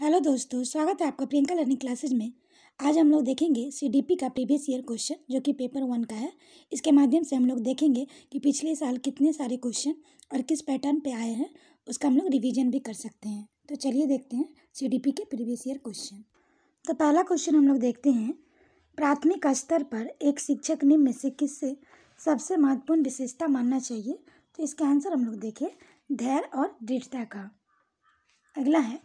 hello दोस्तों स्वागत है आपका प्रियंका लर्निंग क्लासेज में आज हम लोग देखेंगे सीडीपी का प्रीवियस ईयर क्वेश्चन जो कि पेपर वन का है इसके माध्यम से हम लोग देखेंगे कि पिछले साल कितने सारे क्वेश्चन और किस पैटर्न पे आए हैं उसका हम लोग रिवीजन भी कर सकते हैं तो चलिए देखते हैं सीडीपी के प्रीवियस ईयर क्वेश्चन तो पहला क्वेश्चन हम लोग देखते हैं प्राथमिक स्तर पर एक शिक्षक निम्न में से किससे सबसे महत्वपूर्ण विशेषता मानना चाहिए तो इसका आंसर हम लोग देखें धैर्य और दृढ़ता का अगला है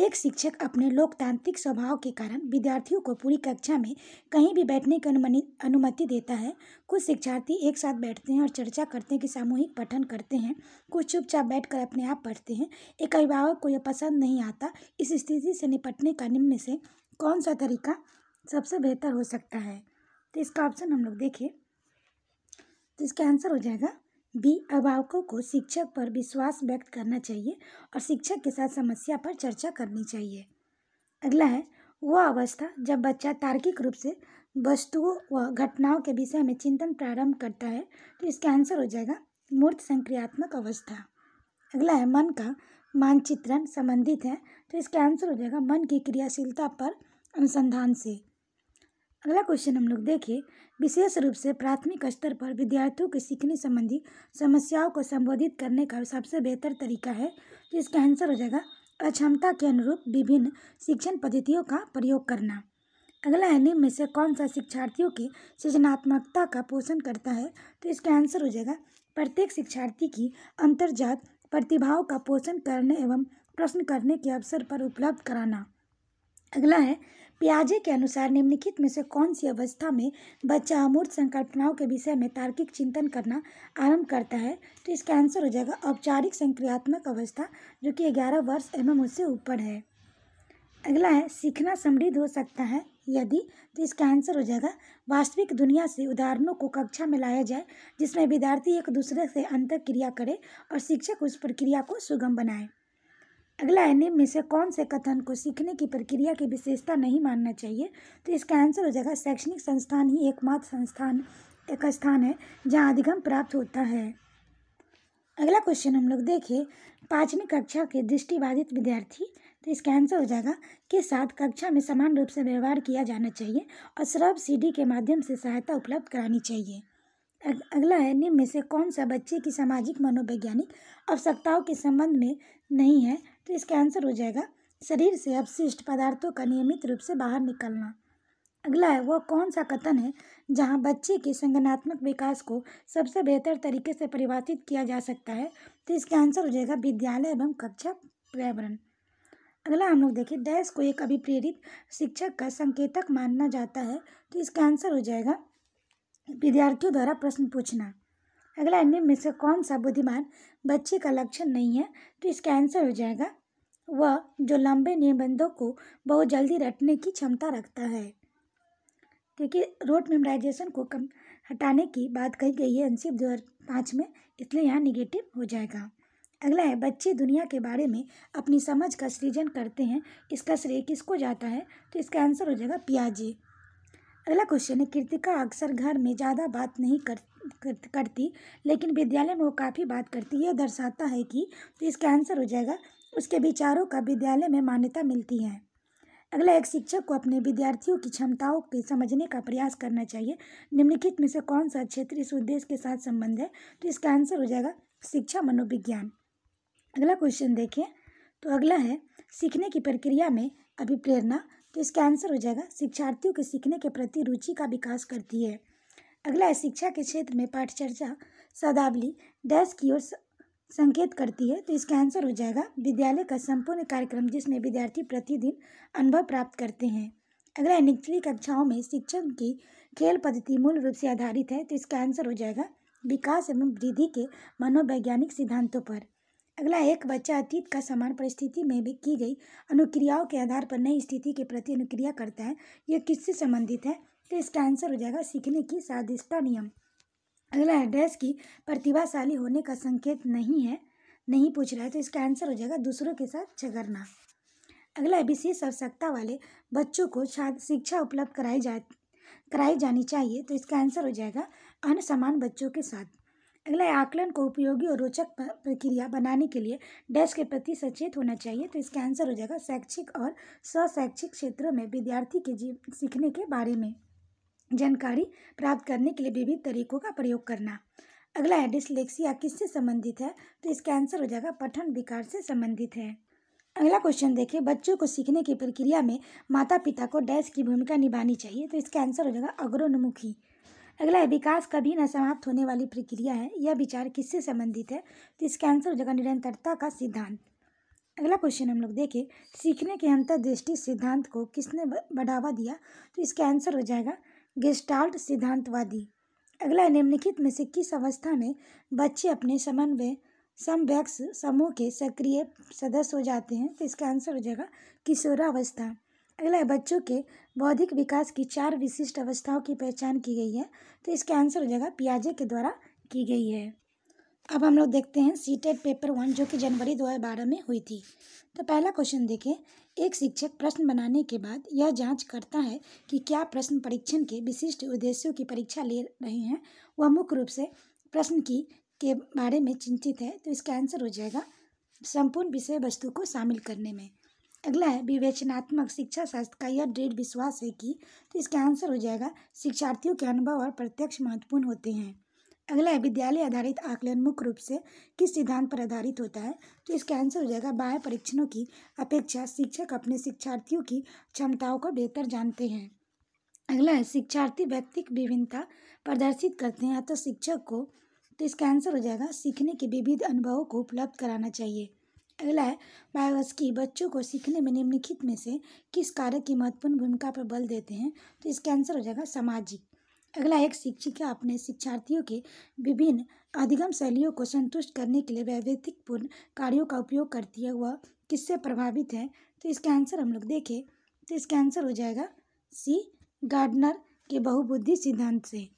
एक शिक्षक अपने लोकतांत्रिक स्वभाव के कारण विद्यार्थियों को पूरी कक्षा में कहीं भी बैठने की अनुमति अनुमति देता है कुछ शिक्षार्थी एक साथ बैठते हैं और चर्चा करते हैं कि सामूहिक पठन करते हैं कुछ चुपचाप बैठकर अपने आप पढ़ते हैं एक अभिभावक को यह पसंद नहीं आता इस स्थिति से निपटने का निम्न से कौन सा तरीका सबसे बेहतर हो सकता है तो इसका ऑप्शन हम लोग देखें तो इसका आंसर हो जाएगा भी अभिभावकों को शिक्षक पर विश्वास व्यक्त करना चाहिए और शिक्षक के साथ समस्या पर चर्चा करनी चाहिए अगला है वह अवस्था जब बच्चा तार्किक रूप से वस्तुओं व घटनाओं के विषय में चिंतन प्रारंभ करता है तो इसका आंसर हो जाएगा मूर्त संक्रियात्मक अवस्था अगला है मन का मानचित्रण संबंधित है तो इसका आंसर हो जाएगा मन की क्रियाशीलता पर अनुसंधान से अगला क्वेश्चन हम लोग देखें विशेष रूप से प्राथमिक स्तर पर विद्यार्थियों के सीखने संबंधी समस्याओं को संबोधित करने का सबसे बेहतर तरीका है तो इसका आंसर हो जाएगा अक्षमता के अनुरूप विभिन्न शिक्षण पद्धतियों का प्रयोग करना अगला है निम्न में से कौन सा शिक्षार्थियों की सृजनात्मकता का पोषण करता है तो इसका आंसर हो जाएगा प्रत्येक शिक्षार्थी की अंतर्जात प्रतिभाओं का पोषण करने एवं प्रश्न करने के अवसर पर उपलब्ध कराना अगला है पियाजे के अनुसार निम्नलिखित में से कौन सी अवस्था में बच्चा अमूर्त संकल्पनाओं के विषय में तार्किक चिंतन करना आरंभ करता है तो इसका आंसर हो जाएगा औपचारिक संक्रियात्मक अवस्था जो कि ग्यारह वर्ष एवं उससे ऊपर है अगला है सीखना समृद्ध हो सकता है यदि तो इसका आंसर हो जाएगा वास्तविक दुनिया से उदाहरणों को कक्षा में लाया जाए जिसमें विद्यार्थी एक दूसरे से अंतर क्रिया करे और शिक्षक उस प्रक्रिया को सुगम बनाए अगला है निम्न में से कौन से कथन को सीखने की प्रक्रिया की विशेषता नहीं मानना चाहिए तो इसका आंसर हो जाएगा शैक्षणिक संस्थान ही एकमात्र संस्थान एक स्थान है जहाँ अधिगम प्राप्त होता है अगला क्वेश्चन हम लोग देखें पाँचवीं कक्षा के दृष्टिबाधित विद्यार्थी तो इसका आंसर हो जाएगा के साथ कक्षा में समान रूप से व्यवहार किया जाना चाहिए और सर्व सी के माध्यम से सहायता उपलब्ध करानी चाहिए अगला है निम्न में से कौन सा बच्चे की सामाजिक मनोवैज्ञानिक आवश्यकताओं के संबंध में नहीं है तो इसका आंसर हो जाएगा शरीर से अपशिष्ट पदार्थों का नियमित रूप से बाहर निकलना अगला है वह कौन सा कथन है जहाँ बच्चे के संगनात्मक विकास को सबसे बेहतर तरीके से परिभाषित किया जा सकता है तो इसका आंसर हो जाएगा विद्यालय एवं कक्षा पर्यावरण अगला हम लोग देखें डैश को एक अभिप्रेरित शिक्षक का संकेतक मानना जाता है तो इसका आंसर हो जाएगा विद्यार्थियों द्वारा प्रश्न पूछना अगला अन्य में से कौन सा बुद्धिमान बच्चे का लक्षण नहीं है तो इसका आंसर हो जाएगा वह जो लंबे निबंधों को बहुत जल्दी रटने की क्षमता रखता है क्योंकि रोड मेमोराइजेशन को कम हटाने की बात कही गई है अनसीब दो हज़ार पाँच में इसलिए यहाँ निगेटिव हो जाएगा अगला है बच्चे दुनिया के बारे में अपनी समझ का सृजन करते हैं इसका श्रेय किसको जाता है तो इसका आंसर हो जाएगा पियाजी अगला क्वेश्चन है कृतिका अक्सर घर में ज़्यादा बात नहीं कर करती लेकिन विद्यालय में वो काफ़ी बात करती है दर्शाता है कि तो इसका आंसर हो जाएगा उसके विचारों का विद्यालय में मान्यता मिलती है अगला एक शिक्षक को अपने विद्यार्थियों की क्षमताओं के समझने का प्रयास करना चाहिए निम्नलिखित में से कौन सा क्षेत्र इस उद्देश्य के साथ संबंध है तो इसका आंसर हो जाएगा शिक्षा मनोविज्ञान अगला क्वेश्चन देखें तो अगला है सीखने की प्रक्रिया में अभिप्रेरणा तो इसका आंसर हो जाएगा शिक्षार्थियों के सीखने के प्रति रुचि का विकास करती है अगला है शिक्षा के क्षेत्र में पाठचर्चा शब्दावली डैश की ओर संकेत करती है तो इसका आंसर हो जाएगा विद्यालय का संपूर्ण कार्यक्रम जिसमें विद्यार्थी प्रतिदिन अनुभव प्राप्त करते हैं अगला है निचली कक्षाओं में शिक्षक की खेल पद्धति मूल रूप से आधारित है तो इसका आंसर हो जाएगा विकास एवं वृद्धि के मनोवैज्ञानिक सिद्धांतों पर अगला एक बच्चा अतीत का समान परिस्थिति में भी की गई अनुक्रियाओं के आधार पर नई स्थिति के प्रति अनुक्रिया करता है यह किससे संबंधित है तो इसका आंसर हो जाएगा सीखने की साधिष्ठा नियम अगला है डैश की प्रतिभाशाली होने का संकेत नहीं है नहीं पूछ रहा है तो इसका आंसर हो जाएगा दूसरों के साथ झगड़ना अगला है विशेष आवश्यकता वाले बच्चों को शिक्षा उपलब्ध कराई जा कराई जानी चाहिए तो इसका आंसर हो जाएगा अन्य समान बच्चों के साथ अगला है आकलन को उपयोगी और रोचक प्रक्रिया बनाने के लिए डैश के प्रति सचेत होना चाहिए तो इसका आंसर हो जाएगा शैक्षिक और स्वशैक्षिक क्षेत्रों में विद्यार्थी के जीव सीखने के बारे में जानकारी प्राप्त करने के लिए विभिन्न तरीकों का प्रयोग करना अगला है डिसलेक्सिया किससे संबंधित है तो इसका आंसर हो जाएगा पठन विकार से संबंधित है अगला क्वेश्चन देखिए बच्चों को सीखने की प्रक्रिया में माता पिता को डैश की भूमिका निभानी चाहिए तो इसका आंसर हो जाएगा अग्रोन्मुखी अगला है विकास कभी न समाप्त होने वाली प्रक्रिया है यह विचार किससे संबंधित है तो इसका आंसर हो जाएगा निरंतरता का सिद्धांत अगला क्वेश्चन हम लोग देखें सीखने के अंतर्दृष्टि सिद्धांत को किसने बढ़ावा दिया तो इसका आंसर हो जाएगा गेस्टाल्ट सिद्धांतवादी अगला निम्नलिखित में से किस अवस्था में बच्चे अपने समन्वय समवैक्स समूह के सक्रिय सदस्य हो जाते हैं तो इसका आंसर हो जाएगा किशोरावस्था अगला है बच्चों के बौद्धिक विकास की चार विशिष्ट अवस्थाओं की पहचान की गई है तो इसका आंसर हो जाएगा पियाजे के द्वारा की गई है अब हम लोग देखते हैं सीटेट पेपर वन जो कि जनवरी बारह में हुई थी तो पहला क्वेश्चन देखें एक शिक्षक प्रश्न बनाने के बाद यह जांच करता है कि क्या प्रश्न परीक्षण के विशिष्ट उद्देश्यों की परीक्षा ले रहे हैं वह मुख्य रूप से प्रश्न की के बारे में चिंतित है तो इसका आंसर हो जाएगा संपूर्ण विषय वस्तु को शामिल करने में अगला है विवेचनात्मक शिक्षा शास्त्र का यह दृढ़ विश्वास है कि तो इसका आंसर हो जाएगा शिक्षार्थियों के अनुभव और प्रत्यक्ष महत्वपूर्ण होते हैं अगला है विद्यालय आधारित आकलन मुख्य रूप से किस सिद्धांत पर आधारित होता है तो इसका आंसर हो जाएगा बाह्य परीक्षणों की अपेक्षा शिक्षक अपने शिक्षार्थियों की क्षमताओं को बेहतर जानते हैं अगला है शिक्षार्थी व्यक्तिक विभिन्नता प्रदर्शित करते हैं अतः तो शिक्षक को तो इसका आंसर हो जाएगा सीखने के विविध अनुभवों को उपलब्ध कराना चाहिए अगला है की बच्चों को सीखने में निम्नलिखित में से किस कार्य की महत्वपूर्ण भूमिका पर बल देते हैं तो इसका आंसर हो जाएगा सामाजिक अगला एक शिक्षिका अपने शिक्षार्थियों के विभिन्न अधिगम शैलियों को संतुष्ट करने के लिए वैविध्यपूर्ण कार्यों का उपयोग करती है वह किससे प्रभावित है तो इसका आंसर हम लोग देखें तो इसका आंसर हो जाएगा सी गार्डनर के बहुबुद्धि सिद्धांत से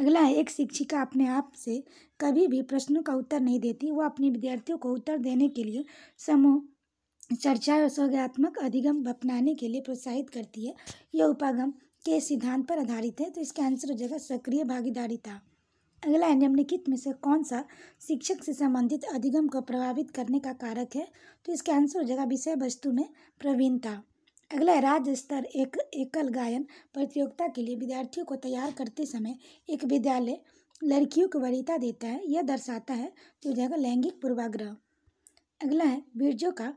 अगला है एक शिक्षिका अपने आप से कभी भी प्रश्नों का उत्तर नहीं देती वह अपने विद्यार्थियों को उत्तर देने के लिए समूह चर्चा और सौगात्मक अधिगम अपनाने के लिए प्रोत्साहित करती है यह उपागम के सिद्धांत पर आधारित है तो इसका आंसर हो जाएगा सक्रिय था अगला निम्नलिखित में से कौन सा शिक्षक से संबंधित अधिगम को प्रभावित करने का कारक है तो इसका आंसर हो जाएगा विषय वस्तु में प्रवीणता अगला राज्य स्तर एक एकल गायन प्रतियोगिता के लिए विद्यार्थियों को तैयार करते समय एक विद्यालय लड़कियों को वरीयता देता है यह दर्शाता है तो जगह जाएगा लैंगिक पूर्वाग्रह अगला है बीर्जों का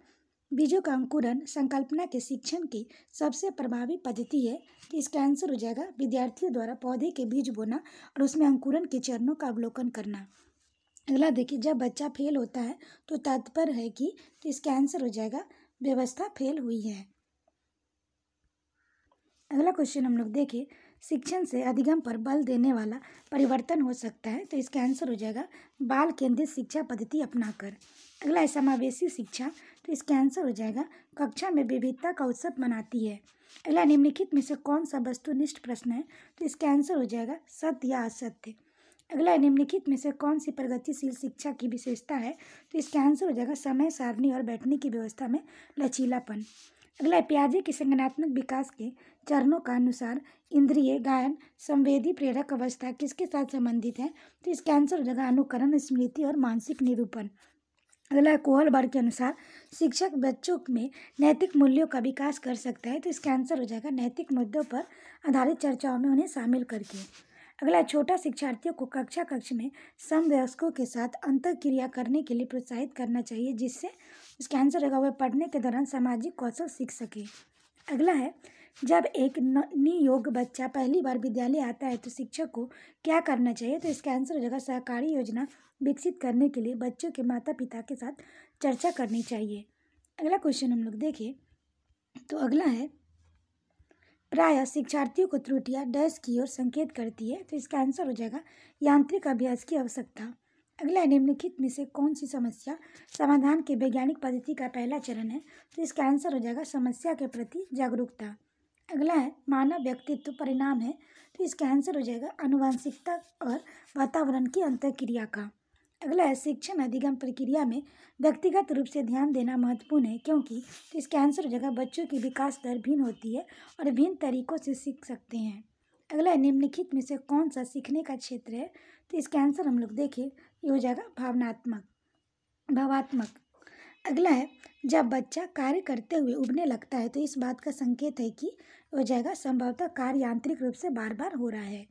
बीजों का अंकुरण संकल्पना के शिक्षण की सबसे प्रभावी पद्धति है कि इसका आंसर हो जाएगा विद्यार्थियों द्वारा पौधे के बीज बोना और उसमें अंकुरण के चरणों का अवलोकन करना अगला देखिए जब बच्चा फेल होता है तो तात्पर्य है कि तो इसका आंसर हो जाएगा व्यवस्था फेल हुई है अगला क्वेश्चन हम लोग देखें शिक्षण से अधिगम पर बल देने वाला परिवर्तन हो सकता है तो इसका आंसर हो जाएगा बाल केंद्रित शिक्षा पद्धति अपनाकर अगला है समावेशी शिक्षा तो इसका आंसर हो जाएगा कक्षा में विविधता का उत्सव मनाती है अगला निम्नलिखित में से कौन सा वस्तुनिष्ठ प्रश्न है तो इसका आंसर हो जाएगा सत्य या असत्य अगला निम्नलिखित में से कौन सी प्रगतिशील शिक्षा की विशेषता है तो इसका आंसर हो जाएगा समय सारणी और बैठने की व्यवस्था में लचीलापन अगला प्याजे के संगनात्मक विकास के चरणों का अनुसार इंद्रिय गायन संवेदी प्रेरक अवस्था किसके साथ संबंधित है तो इसका आंसर हो जाएगा अनुकरण स्मृति और मानसिक निरूपण अगला कोहल बार के अनुसार शिक्षक बच्चों में नैतिक मूल्यों का विकास कर सकता है तो इसका आंसर हो जाएगा नैतिक मुद्दों पर आधारित चर्चाओं में उन्हें शामिल करके अगला छोटा शिक्षार्थियों को कक्षा कक्ष में समवयस्कों के साथ अंतर क्रिया करने के लिए प्रोत्साहित करना चाहिए जिससे उसका आंसर होगा वह पढ़ने के दौरान सामाजिक कौशल सीख सके अगला है जब एक नियोग बच्चा पहली बार विद्यालय आता है तो शिक्षक को क्या करना चाहिए तो इसका आंसर हो जाएगा सहकारी योजना विकसित करने के लिए बच्चों के माता पिता के साथ चर्चा करनी चाहिए अगला क्वेश्चन हम लोग देखिए तो अगला है प्राय शिक्षार्थियों को त्रुटियाँ डैश की ओर संकेत करती है तो इसका आंसर हो जाएगा यांत्रिक अभ्यास की आवश्यकता अगला निम्नलिखित में से कौन सी समस्या समाधान के वैज्ञानिक पद्धति का पहला चरण है तो इसका आंसर हो जाएगा समस्या के प्रति जागरूकता अगला है मानव व्यक्तित्व परिणाम है तो इसका आंसर हो जाएगा अनुवांशिकता और वातावरण की क्रिया का अगला है शिक्षण अधिगम प्रक्रिया में व्यक्तिगत रूप से ध्यान देना महत्वपूर्ण है क्योंकि तो इसका आंसर हो जाएगा बच्चों की विकास दर भिन्न होती है और भिन्न तरीकों से सीख सकते हैं अगला है निम्नलिखित में से कौन सा सीखने का क्षेत्र है तो इसका आंसर हम लोग देखें ये हो जाएगा भावनात्मक भावात्मक अगला है जब बच्चा कार्य करते हुए उबने लगता है तो इस बात का संकेत है कि वह जगह संभवतः कार्य यांत्रिक रूप से बार बार हो रहा है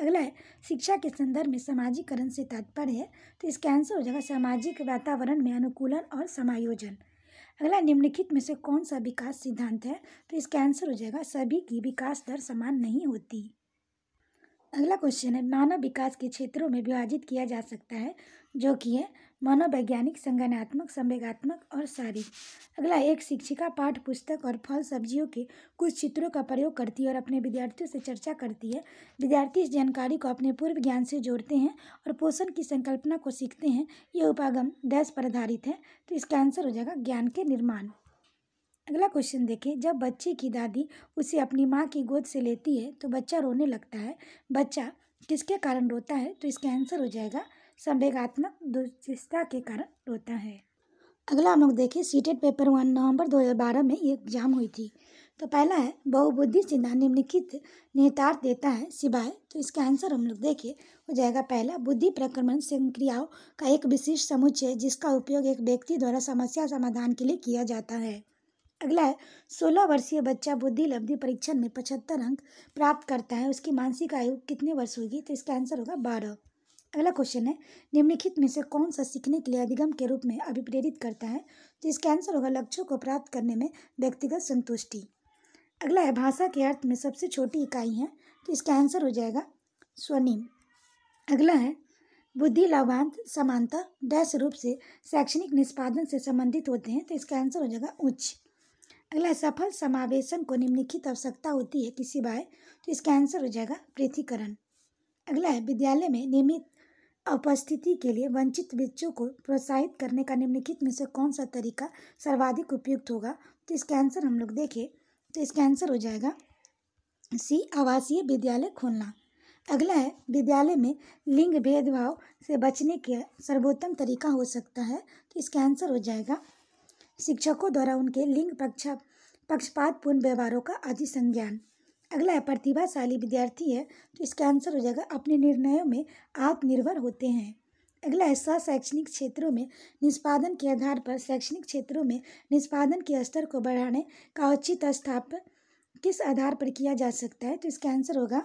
अगला है शिक्षा के संदर्भ में सामाजिकरण से तात्पर्य है तो इसका आंसर हो जाएगा सामाजिक वातावरण में अनुकूलन और समायोजन अगला निम्नलिखित में से कौन सा विकास सिद्धांत है तो इसका आंसर हो जाएगा सभी की विकास दर समान नहीं होती अगला क्वेश्चन है मानव विकास के क्षेत्रों में विभाजित किया जा सकता है जो कि है मनोवैज्ञानिक संज्ञानात्मक संवेगात्मक और सारी अगला एक शिक्षिका पाठ पुस्तक और फल सब्जियों के कुछ चित्रों का प्रयोग करती है और अपने विद्यार्थियों से चर्चा करती है विद्यार्थी इस जानकारी को अपने पूर्व ज्ञान से जोड़ते हैं और पोषण की संकल्पना को सीखते हैं यह उपागम डैश पर आधारित है तो इसका आंसर हो जाएगा ज्ञान के निर्माण अगला क्वेश्चन देखें जब बच्चे की दादी उसे अपनी माँ की गोद से लेती है तो बच्चा रोने लगता है बच्चा किसके कारण रोता है तो इसका आंसर हो जाएगा संवेगात्मक दुर्चिस्ता के कारण होता है अगला हम लोग देखें सीटेट पेपर वन नवंबर 2012 में ये एग्जाम हुई थी तो पहला है बहुबुद्धि सिद्धांत निम्नलिखित निहितार्थ देता है सिवाय तो इसका आंसर हम लोग देखें हो जाएगा पहला बुद्धि प्रक्रमण संक्रियाओं का एक विशिष्ट समुच्चय जिसका उपयोग एक व्यक्ति द्वारा समस्या समाधान के लिए किया जाता है अगला है सोलह वर्षीय बच्चा बुद्धि लब्धि परीक्षण में पचहत्तर अंक प्राप्त करता है उसकी मानसिक आयु कितने वर्ष होगी तो इसका आंसर होगा बारह अगला क्वेश्चन है निम्नलिखित में से कौन सा सीखने के लिए अधिगम के रूप में अभिप्रेरित करता है तो इसका आंसर होगा लक्ष्यों को प्राप्त करने में व्यक्तिगत संतुष्टि अगला है भाषा के अर्थ में सबसे छोटी इकाई है तो इसका आंसर हो जाएगा स्वनिम अगला है बुद्धि लाभांत समानता डैश रूप से शैक्षणिक निष्पादन से संबंधित होते हैं तो इसका आंसर हो जाएगा उच्च अगला सफल समावेशन को निम्नलिखित आवश्यकता होती है किसी बाय तो इसका आंसर हो जाएगा पृथ्वीकरण अगला है विद्यालय में नियमित उपस्थिति के लिए वंचित बच्चों को प्रोत्साहित करने का निम्नलिखित में से कौन सा तरीका सर्वाधिक उपयुक्त होगा तो इसका आंसर हम लोग देखें तो इसका आंसर हो जाएगा सी आवासीय विद्यालय खोलना अगला है विद्यालय में लिंग भेदभाव से बचने का सर्वोत्तम तरीका हो सकता है तो इसका आंसर हो जाएगा शिक्षकों द्वारा उनके लिंग पक्षा पक्षपातपूर्ण व्यवहारों का अधिसंज्ञान अगला है प्रतिभाशाली विद्यार्थी है तो इसका आंसर हो जाएगा अपने निर्णयों में आत्मनिर्भर होते हैं अगला है सशैक्षणिक क्षेत्रों में निष्पादन के आधार पर शैक्षणिक क्षेत्रों में निष्पादन के स्तर को बढ़ाने का उचित स्थाप किस आधार पर किया जा सकता है तो इसका आंसर होगा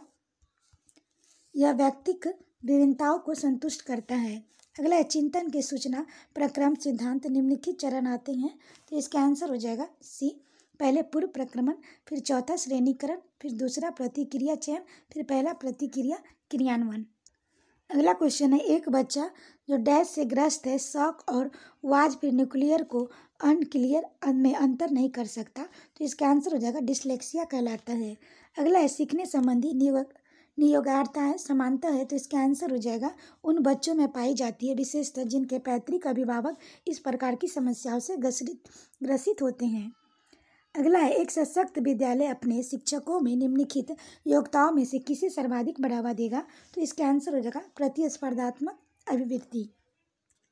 यह व्यक्तिक विभिन्नताओं को संतुष्ट करता है अगला है चिंतन के सूचना प्रक्रम सिद्धांत निम्नलिखित चरण आते हैं तो इसका आंसर हो जाएगा सी पहले पूर्व प्रक्रमण फिर चौथा श्रेणीकरण फिर दूसरा प्रतिक्रिया चयन फिर पहला प्रतिक्रिया क्रियान्वयन अगला क्वेश्चन है एक बच्चा जो डैश से ग्रस्त है शौक और वाज फिर न्यूक्लियर को अनक्लियर में अंतर नहीं कर सकता तो इसका आंसर हो जाएगा डिस्लेक्सिया कहलाता है अगला है सीखने संबंधी नियोग नियोगार्ता है समानता है तो इसका आंसर हो जाएगा उन बच्चों में पाई जाती है विशेषतः जिनके पैतृक अभिभावक इस प्रकार की समस्याओं से ग्रसित ग्रसित होते हैं अगला है एक सशक्त विद्यालय अपने शिक्षकों में निम्नलिखित योग्यताओं में से किसे सर्वाधिक बढ़ावा देगा तो इसका आंसर हो जाएगा प्रतिस्पर्धात्मक अभिव्यक्ति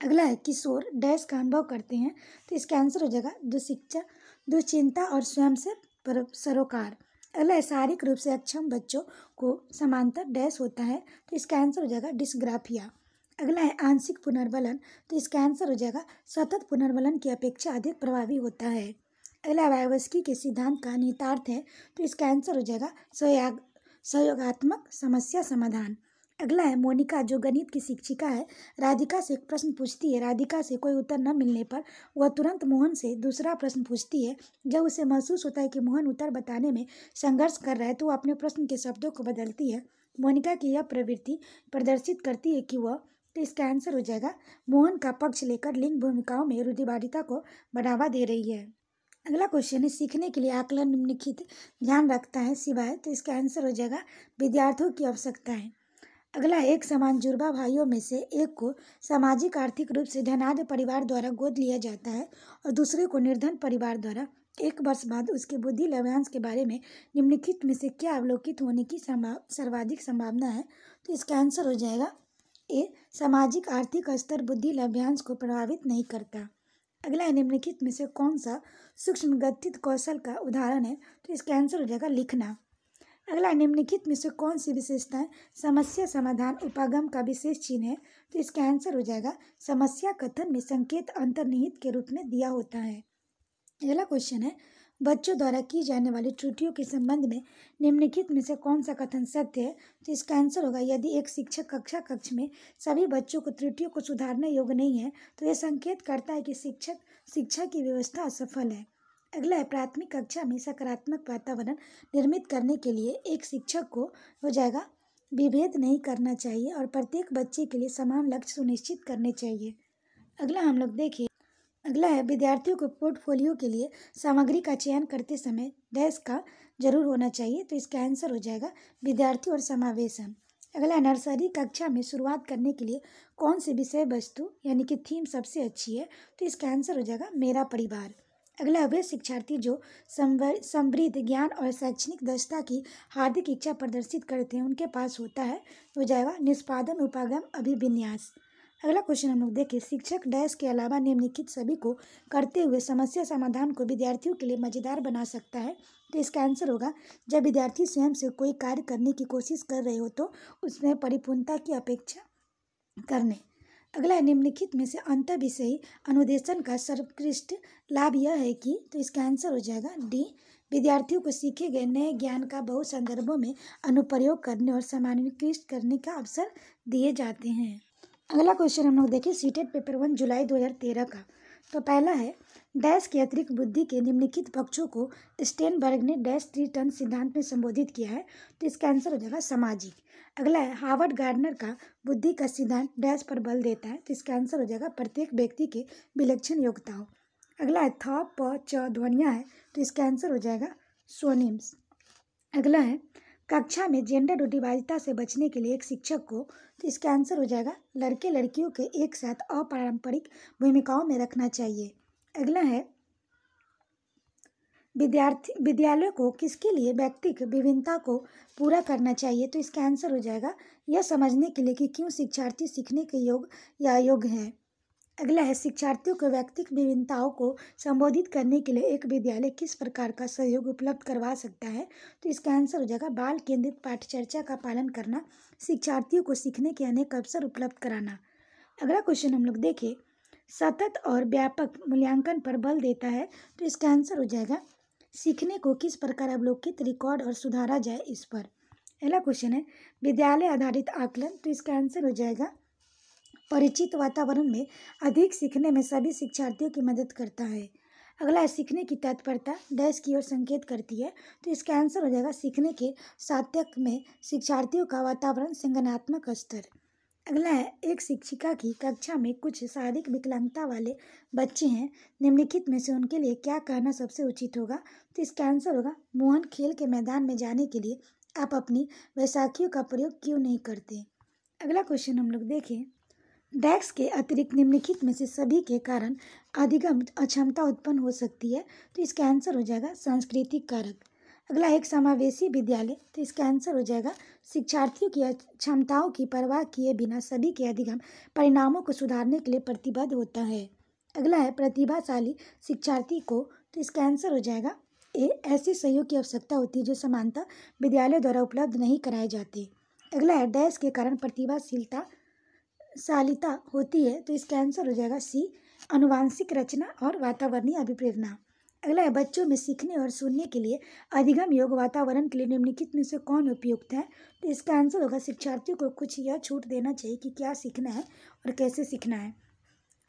अगला है किशोर डैश का अनुभव करते हैं तो इसका आंसर हो जाएगा दुशिक्षा दुश्चिंता और स्वयं से सरोकार अगला है शारीरिक रूप से अक्षम बच्चों को समांतर डैश होता है तो इसका आंसर हो जाएगा डिस्ग्राफिया अगला है आंशिक पुनर्बलन तो इसका आंसर हो जाएगा सतत पुनर्बलन की अपेक्षा अधिक प्रभावी होता है अगला वायवस्की के सिद्धांत का नितार्थ है तो इसका आंसर हो जाएगा सहयोग सहयोगात्मक समस्या समाधान अगला है मोनिका जो गणित की शिक्षिका है राधिका से एक प्रश्न पूछती है राधिका से कोई उत्तर न मिलने पर वह तुरंत मोहन से दूसरा प्रश्न पूछती है जब उसे महसूस होता है कि मोहन उत्तर बताने में संघर्ष कर रहा है तो वह अपने प्रश्न के शब्दों को बदलती है मोनिका की यह प्रवृत्ति प्रदर्शित करती है कि वह तो इसका आंसर हो जाएगा मोहन का पक्ष लेकर लिंग भूमिकाओं में रुधिबारिता को बढ़ावा दे रही है अगला क्वेश्चन है सीखने के लिए आकलन निम्नलिखित ध्यान रखता है सिवाय तो इसका आंसर हो जाएगा विद्यार्थियों की आवश्यकता है अगला एक समान जुड़वा भाइयों में से एक को सामाजिक आर्थिक रूप से धनाढ़ परिवार द्वारा गोद लिया जाता है और दूसरे को निर्धन परिवार द्वारा एक वर्ष बाद उसके बुद्धि लव्यांश के बारे में निम्नलिखित में से क्या अवलोकित होने की संभाव सर्वाधिक संभावना है तो इसका आंसर हो जाएगा ए सामाजिक आर्थिक स्तर बुद्धि लभ्यांश को प्रभावित नहीं करता अगला है निम्नलिखित में से कौन सा सूक्ष्म गतित कौशल का उदाहरण है तो इसका आंसर हो जाएगा लिखना अगला निम्नलिखित में से कौन सी विशेषताएं समस्या समाधान उपागम का विशेष चिन्ह है तो इसका आंसर हो जाएगा समस्या कथन में संकेत अंतर्निहित के रूप में दिया होता है अगला क्वेश्चन है बच्चों द्वारा की जाने वाली त्रुटियों के संबंध में निम्नलिखित में से कौन सा कथन सत्य है तो इसका आंसर होगा यदि एक शिक्षक कक्षा कक्ष में सभी बच्चों को त्रुटियों को सुधारने योग्य नहीं है तो यह संकेत करता है कि शिक्षक शिक्षा की व्यवस्था असफल है अगला है प्राथमिक कक्षा में सकारात्मक वातावरण निर्मित करने के लिए एक शिक्षक को हो जाएगा विभेद नहीं करना चाहिए और प्रत्येक बच्चे के लिए समान लक्ष्य सुनिश्चित करने चाहिए अगला हम लोग देखें अगला है विद्यार्थियों को पोर्टफोलियो के लिए सामग्री का चयन करते समय डैश का जरूर होना चाहिए तो इसका आंसर हो जाएगा विद्यार्थी और समावेशन अगला नर्सरी कक्षा में शुरुआत करने के लिए कौन से विषय वस्तु यानी कि थीम सबसे अच्छी है तो इसका आंसर हो जाएगा मेरा परिवार अगला वे शिक्षार्थी जो समृद्ध ज्ञान और शैक्षणिक दक्षता की हार्दिक इच्छा प्रदर्शित करते हैं उनके पास होता है हो जाएगा निष्पादन उपागम अभिविन्यास अगला क्वेश्चन हम लोग देखें शिक्षक डैश के अलावा निम्नलिखित सभी को करते हुए समस्या समाधान को विद्यार्थियों के लिए मज़ेदार बना सकता है तो इसका आंसर होगा जब विद्यार्थी स्वयं से कोई कार्य करने की कोशिश कर रहे हो तो उसमें परिपूर्णता की अपेक्षा करने अगला निम्नलिखित में से अंत विषयी अनुदेशन का सर्वकृष्ट लाभ यह है कि तो इसका आंसर हो जाएगा डी विद्यार्थियों को सीखे गए नए ज्ञान का बहुत संदर्भों में अनुप्रयोग करने और सामान्यकृष्ट करने का अवसर दिए जाते हैं अगला क्वेश्चन हम लोग देखें सीटेट पेपर वन जुलाई 2013 का तो पहला है डैश के अतिरिक्त बुद्धि के निम्नलिखित पक्षों को स्टेनबर्ग ने डैश थ्री टर्न सिद्धांत में संबोधित किया है तो इसका आंसर हो जाएगा सामाजिक अगला है हार्वर्ड गार्डनर का बुद्धि का सिद्धांत डैश पर बल देता है तो इसका आंसर हो जाएगा प्रत्येक व्यक्ति के विलक्षण योग्यताओं अगला है थ प च ध्वनिया है तो इसका आंसर हो जाएगा सोनिम्स अगला है कक्षा में जेंडर डिवाइजता से बचने के लिए एक शिक्षक को तो इसका आंसर हो जाएगा लड़के लड़कियों के एक साथ अपारंपरिक भूमिकाओं में रखना चाहिए अगला है विद्यार्थी विद्यालय को किसके लिए व्यक्तिक विभिन्नता को पूरा करना चाहिए तो इसका आंसर हो जाएगा यह समझने के लिए कि क्यों शिक्षार्थी सीखने के योग या योग्य हैं अगला है शिक्षार्थियों को व्यक्तिक विभिन्नताओं को संबोधित करने के लिए एक विद्यालय किस प्रकार का सहयोग उपलब्ध करवा सकता है तो इसका आंसर हो जाएगा बाल केंद्रित पाठ्यचर्चा का पालन करना शिक्षार्थियों को सीखने के अनेक अवसर उपलब्ध कराना अगला क्वेश्चन हम लोग देखें सतत और व्यापक मूल्यांकन पर बल देता है तो इसका आंसर हो जाएगा सीखने को किस प्रकार अवलोकित रिकॉर्ड और सुधारा जाए इस पर अगला क्वेश्चन है विद्यालय आधारित आकलन तो इसका आंसर हो जाएगा परिचित वातावरण में अधिक सीखने में सभी शिक्षार्थियों की मदद करता है अगला है सीखने की तत्परता डैश की ओर संकेत करती है तो इसका आंसर हो जाएगा सीखने के सात्यक में शिक्षार्थियों का वातावरण संगनात्मक स्तर अगला है एक शिक्षिका की कक्षा में कुछ शारीरिक विकलांगता वाले बच्चे हैं निम्नलिखित में से उनके लिए क्या कहना सबसे उचित होगा तो इसका आंसर होगा मोहन खेल के मैदान में जाने के लिए आप अपनी वैसाखियों का प्रयोग क्यों नहीं करते अगला क्वेश्चन हम लोग देखें डैक्स के अतिरिक्त निम्नलिखित में से सभी के कारण अधिगम अक्षमता उत्पन्न हो सकती है तो इसका आंसर हो जाएगा सांस्कृतिक कारक अगला एक समावेशी विद्यालय तो इसका आंसर हो जाएगा शिक्षार्थियों की क्षमताओं की परवाह किए बिना सभी के अधिगम परिणामों को सुधारने के लिए प्रतिबद्ध होता है अगला है प्रतिभाशाली शिक्षार्थी को तो इसका आंसर हो जाएगा ए ऐसे सहयोग की आवश्यकता होती है जो समानता विद्यालयों द्वारा उपलब्ध नहीं कराए जाते अगला है डैश के कारण प्रतिभाशीलता शालिता होती है तो इसका आंसर हो जाएगा सी अनुवांशिक रचना और वातावरणीय अभिप्रेरणा अगला है बच्चों में सीखने और सुनने के लिए अधिगम योग वातावरण के लिए निम्नलिखित में से कौन उपयुक्त है तो इसका आंसर होगा शिक्षार्थियों को कुछ यह छूट देना चाहिए कि क्या सीखना है और कैसे सीखना है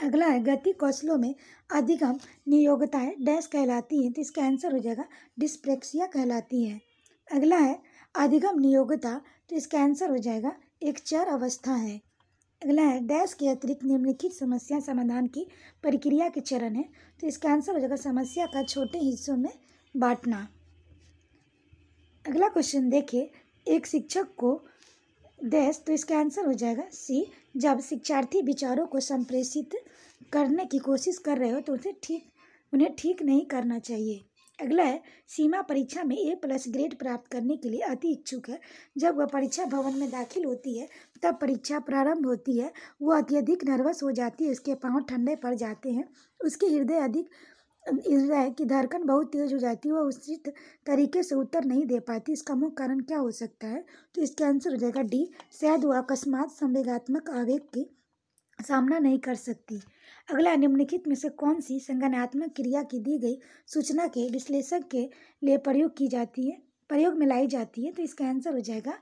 अगला है गति कौशलों में अधिगम नियोगताएँ डैश कहलाती हैं तो इसका आंसर हो जाएगा डिस्प्रेक्सिया कहलाती है अगला है अधिगम नियोगता तो इसका आंसर हो जाएगा एक चार अवस्था है अगला है डैश के अतिरिक्त निम्नलिखित समस्या समाधान की प्रक्रिया के चरण है तो इसका आंसर हो जाएगा समस्या का छोटे हिस्सों में बांटना अगला क्वेश्चन देखिए एक शिक्षक को डैश तो इसका आंसर हो जाएगा सी जब शिक्षार्थी विचारों को संप्रेषित करने की कोशिश कर रहे हो तो उसे ठीक उन्हें ठीक नहीं करना चाहिए अगला है सीमा परीक्षा में ए प्लस ग्रेड प्राप्त करने के लिए अति इच्छुक है जब वह परीक्षा भवन में दाखिल होती है तब परीक्षा प्रारंभ होती है वह अत्यधिक नर्वस हो जाती है उसके पाँव ठंडे पड़ जाते हैं उसके हृदय अधिक हृदय की धड़कन बहुत तेज हो जाती है वह उचित तरीके से उत्तर नहीं दे पाती इसका मुख्य कारण क्या हो सकता है तो इसके आंसर हो जाएगा डी शायद वह अकस्मात संवेगात्मक आवेग के सामना नहीं कर सकती अगला निम्नलिखित में से कौन सी संगठनात्मक क्रिया की दी गई सूचना के विश्लेषक के लिए प्रयोग की जाती है प्रयोग में लाई जाती है तो इसका आंसर हो जाएगा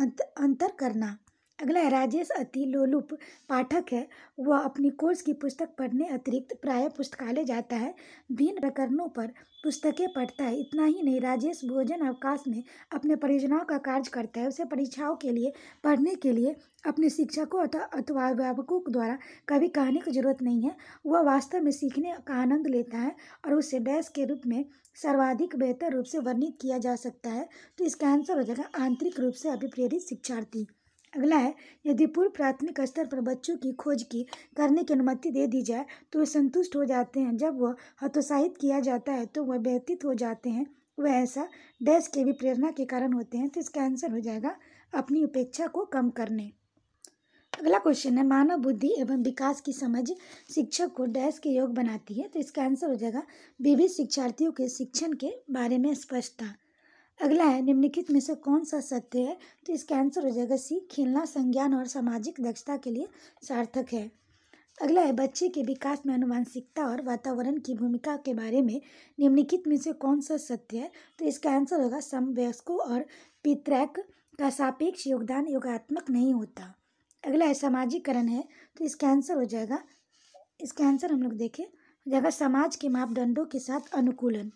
अंत अंतर करना अगला है राजेश अति लोलुप पाठक है वह अपनी कोर्स की पुस्तक पढ़ने अतिरिक्त प्राय पुस्तकालय जाता है भिन्न प्रकरणों पर पुस्तकें पढ़ता है इतना ही नहीं राजेश भोजन अवकाश में अपने परियोजनाओं का कार्य करता है उसे परीक्षाओं के लिए पढ़ने के लिए अपने शिक्षकों अथवा अभिभावकों द्वारा कभी कहने की जरूरत नहीं है वह वास्तव में सीखने का आनंद लेता है और उसे डैश के रूप में सर्वाधिक बेहतर रूप से वर्णित किया जा सकता है तो इसका आंसर हो जाएगा आंतरिक रूप से अभिप्रेरित शिक्षार्थी अगला है यदि पूर्व प्राथमिक स्तर पर बच्चों की खोज की करने की अनुमति दे दी जाए तो वे संतुष्ट हो जाते हैं जब वह हतोत्साहित किया जाता है तो वह व्यतीत हो जाते हैं वह ऐसा डैश के भी प्रेरणा के कारण होते हैं तो इसका आंसर हो जाएगा अपनी उपेक्षा को कम करने अगला क्वेश्चन है मानव बुद्धि एवं विकास की समझ शिक्षक को डैश के योग बनाती है तो इसका आंसर हो जाएगा विविध शिक्षार्थियों के शिक्षण के बारे में स्पष्टता अगला है निम्नलिखित में से कौन सा सत्य है तो इसका आंसर हो जाएगा सी खेलना संज्ञान और सामाजिक दक्षता के लिए सार्थक है अगला है बच्चे के विकास में अनुवांशिकता और वातावरण की भूमिका के बारे में निम्नलिखित में से कौन सा सत्य है तो इसका आंसर होगा समवयस्कों और पित्रैक का सापेक्ष योगदान योगात्मक नहीं होता अगला है सामाजिकरण है तो इसका आंसर हो जाएगा इसका आंसर हम लोग देखें जगह जाएगा समाज के मापदंडों के साथ अनुकूलन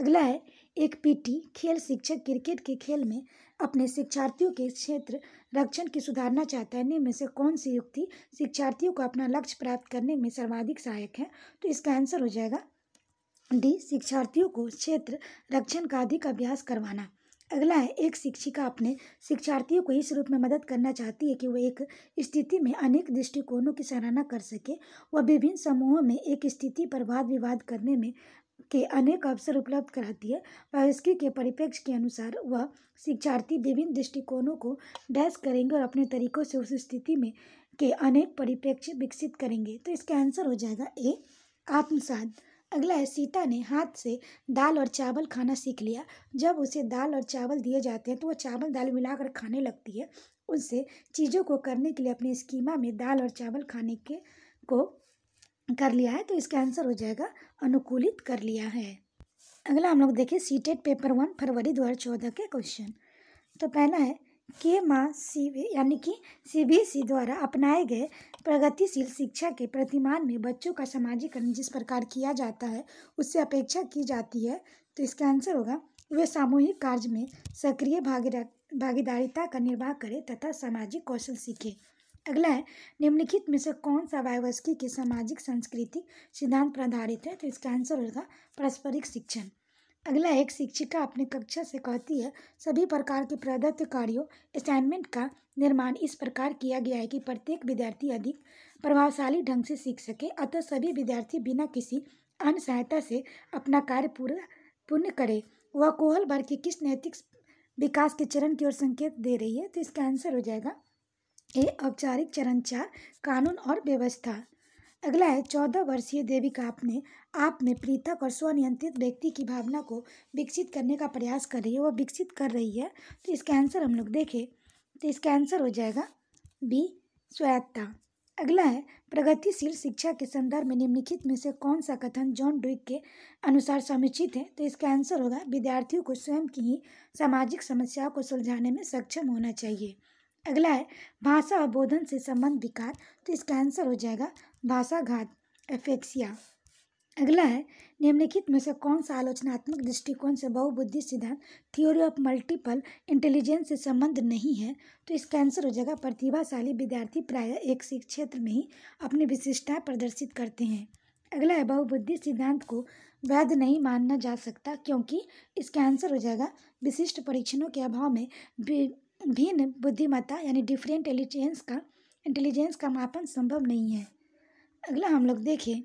अगला है एक पीटी खेल शिक्षक क्रिकेट के खेल में अपने शिक्षार्थियों के क्षेत्र रक्षण की सुधारना चाहता है निम्न से कौन सी युक्ति शिक्षार्थियों को अपना लक्ष्य प्राप्त करने में सर्वाधिक सहायक है तो इसका आंसर हो जाएगा डी शिक्षार्थियों को क्षेत्र रक्षण का अधिक अभ्यास करवाना अगला है एक शिक्षिका अपने शिक्षार्थियों को इस रूप में मदद करना चाहती है कि वह एक स्थिति में अनेक दृष्टिकोणों की सराहना कर सके वह विभिन्न समूहों में एक स्थिति पर वाद विवाद करने में के अनेक अवसर उपलब्ध कराती है बायोस्की के परिप्रेक्ष्य के अनुसार वह शिक्षार्थी विभिन्न दृष्टिकोणों को डैश करेंगे और अपने तरीकों से उस स्थिति में के अनेक परिप्रेक्ष्य विकसित करेंगे तो इसका आंसर हो जाएगा ए आत्मसात अगला है सीता ने हाथ से दाल और चावल खाना सीख लिया जब उसे दाल और चावल दिए जाते हैं तो वह चावल दाल मिलाकर खाने लगती है उससे चीज़ों को करने के लिए अपने स्कीमा में दाल और चावल खाने के को कर लिया है तो इसका आंसर हो जाएगा अनुकूलित कर लिया है अगला हम लोग देखें सीटेट पेपर वन फरवरी दो हज़ार चौदह के क्वेश्चन तो पहला है के माँ सी यानी कि सीबीएसई द्वारा अपनाए गए प्रगतिशील शिक्षा के प्रतिमान में बच्चों का सामाजिकरण जिस प्रकार किया जाता है उससे अपेक्षा की जाती है तो इसका आंसर होगा वे सामूहिक कार्य में सक्रिय भागीदारिता का निर्वाह करें तथा सामाजिक कौशल सीखें अगला है निम्नलिखित में से कौन सा वायवस्की के सामाजिक सांस्कृतिक सिद्धांत पर आधारित है तो इसका आंसर होगा पारस्परिक शिक्षण अगला एक शिक्षिका अपने कक्षा से कहती है सभी प्रकार के प्रदत्त कार्यों असाइनमेंट का निर्माण इस प्रकार किया गया है कि प्रत्येक विद्यार्थी अधिक प्रभावशाली ढंग से सीख सके अतः सभी विद्यार्थी बिना किसी अन्य सहायता से अपना कार्य पूरा पूर्ण करे वह कोहल भर के किस नैतिक विकास के चरण की ओर संकेत दे रही है तो इसका आंसर हो जाएगा ये औपचारिक चरण चार कानून और व्यवस्था अगला है चौदह वर्षीय देविका अपने आप में पृथक और स्वनियंत्रित व्यक्ति की भावना को विकसित करने का प्रयास कर रही है वह विकसित कर रही है तो इसका आंसर हम लोग देखें तो इसका आंसर हो जाएगा बी स्वायत्ता अगला है प्रगतिशील शिक्षा के संदर्भ में निम्नलिखित में से कौन सा कथन जॉन डुइक के अनुसार समुचित है तो इसका आंसर होगा विद्यार्थियों को स्वयं की ही सामाजिक समस्याओं को सुलझाने में सक्षम होना चाहिए अगला है भाषा और बोधन से संबंध विकार तो इसका आंसर हो जाएगा भाषाघात एफेक्सिया अगला है निम्नलिखित में से कौन सा आलोचनात्मक दृष्टिकोण से बहुबुद्धि सिद्धांत थ्योरी ऑफ मल्टीपल इंटेलिजेंस से संबंध नहीं है तो इस कैंसर हो जाएगा प्रतिभाशाली विद्यार्थी प्राय एक से क्षेत्र में ही अपनी विशिष्टता प्रदर्शित करते हैं अगला है बहुबुद्धि सिद्धांत को वैध नहीं मानना जा सकता क्योंकि इसका आंसर हो जाएगा विशिष्ट परीक्षणों के अभाव में भिन्न बुद्धिमत्ता यानी डिफरेंट इंटेलिजेंस का इंटेलिजेंस का मापन संभव नहीं है अगला हम लोग देखें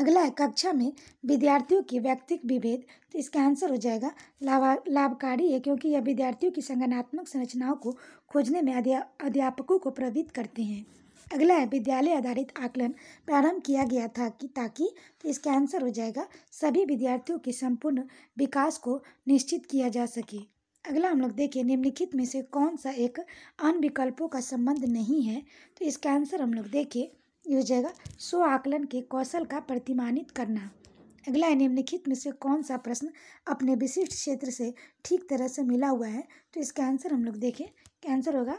अगला है कक्षा में विद्यार्थियों की व्यक्तिक विभेद तो इसका आंसर हो जाएगा लाभा लाभकारी है क्योंकि यह विद्यार्थियों की संगठनात्मक संरचनाओं को खोजने में अध्या अध्यापकों को प्रवृत्त करते हैं अगला है विद्यालय आधारित आकलन प्रारंभ किया गया था कि ताकि तो इसका आंसर हो जाएगा सभी विद्यार्थियों के संपूर्ण विकास को निश्चित किया जा सके अगला हम लोग देखें निम्नलिखित में से कौन सा एक अन्य विकल्पों का संबंध नहीं है तो इसका आंसर हम लोग देखें ये हो जाएगा स्व आकलन के कौशल का प्रतिमानित करना अगला है निम्नलिखित में से कौन सा प्रश्न अपने विशिष्ट क्षेत्र से ठीक तरह से मिला हुआ है तो इसका आंसर हम लोग देखें कैंसर होगा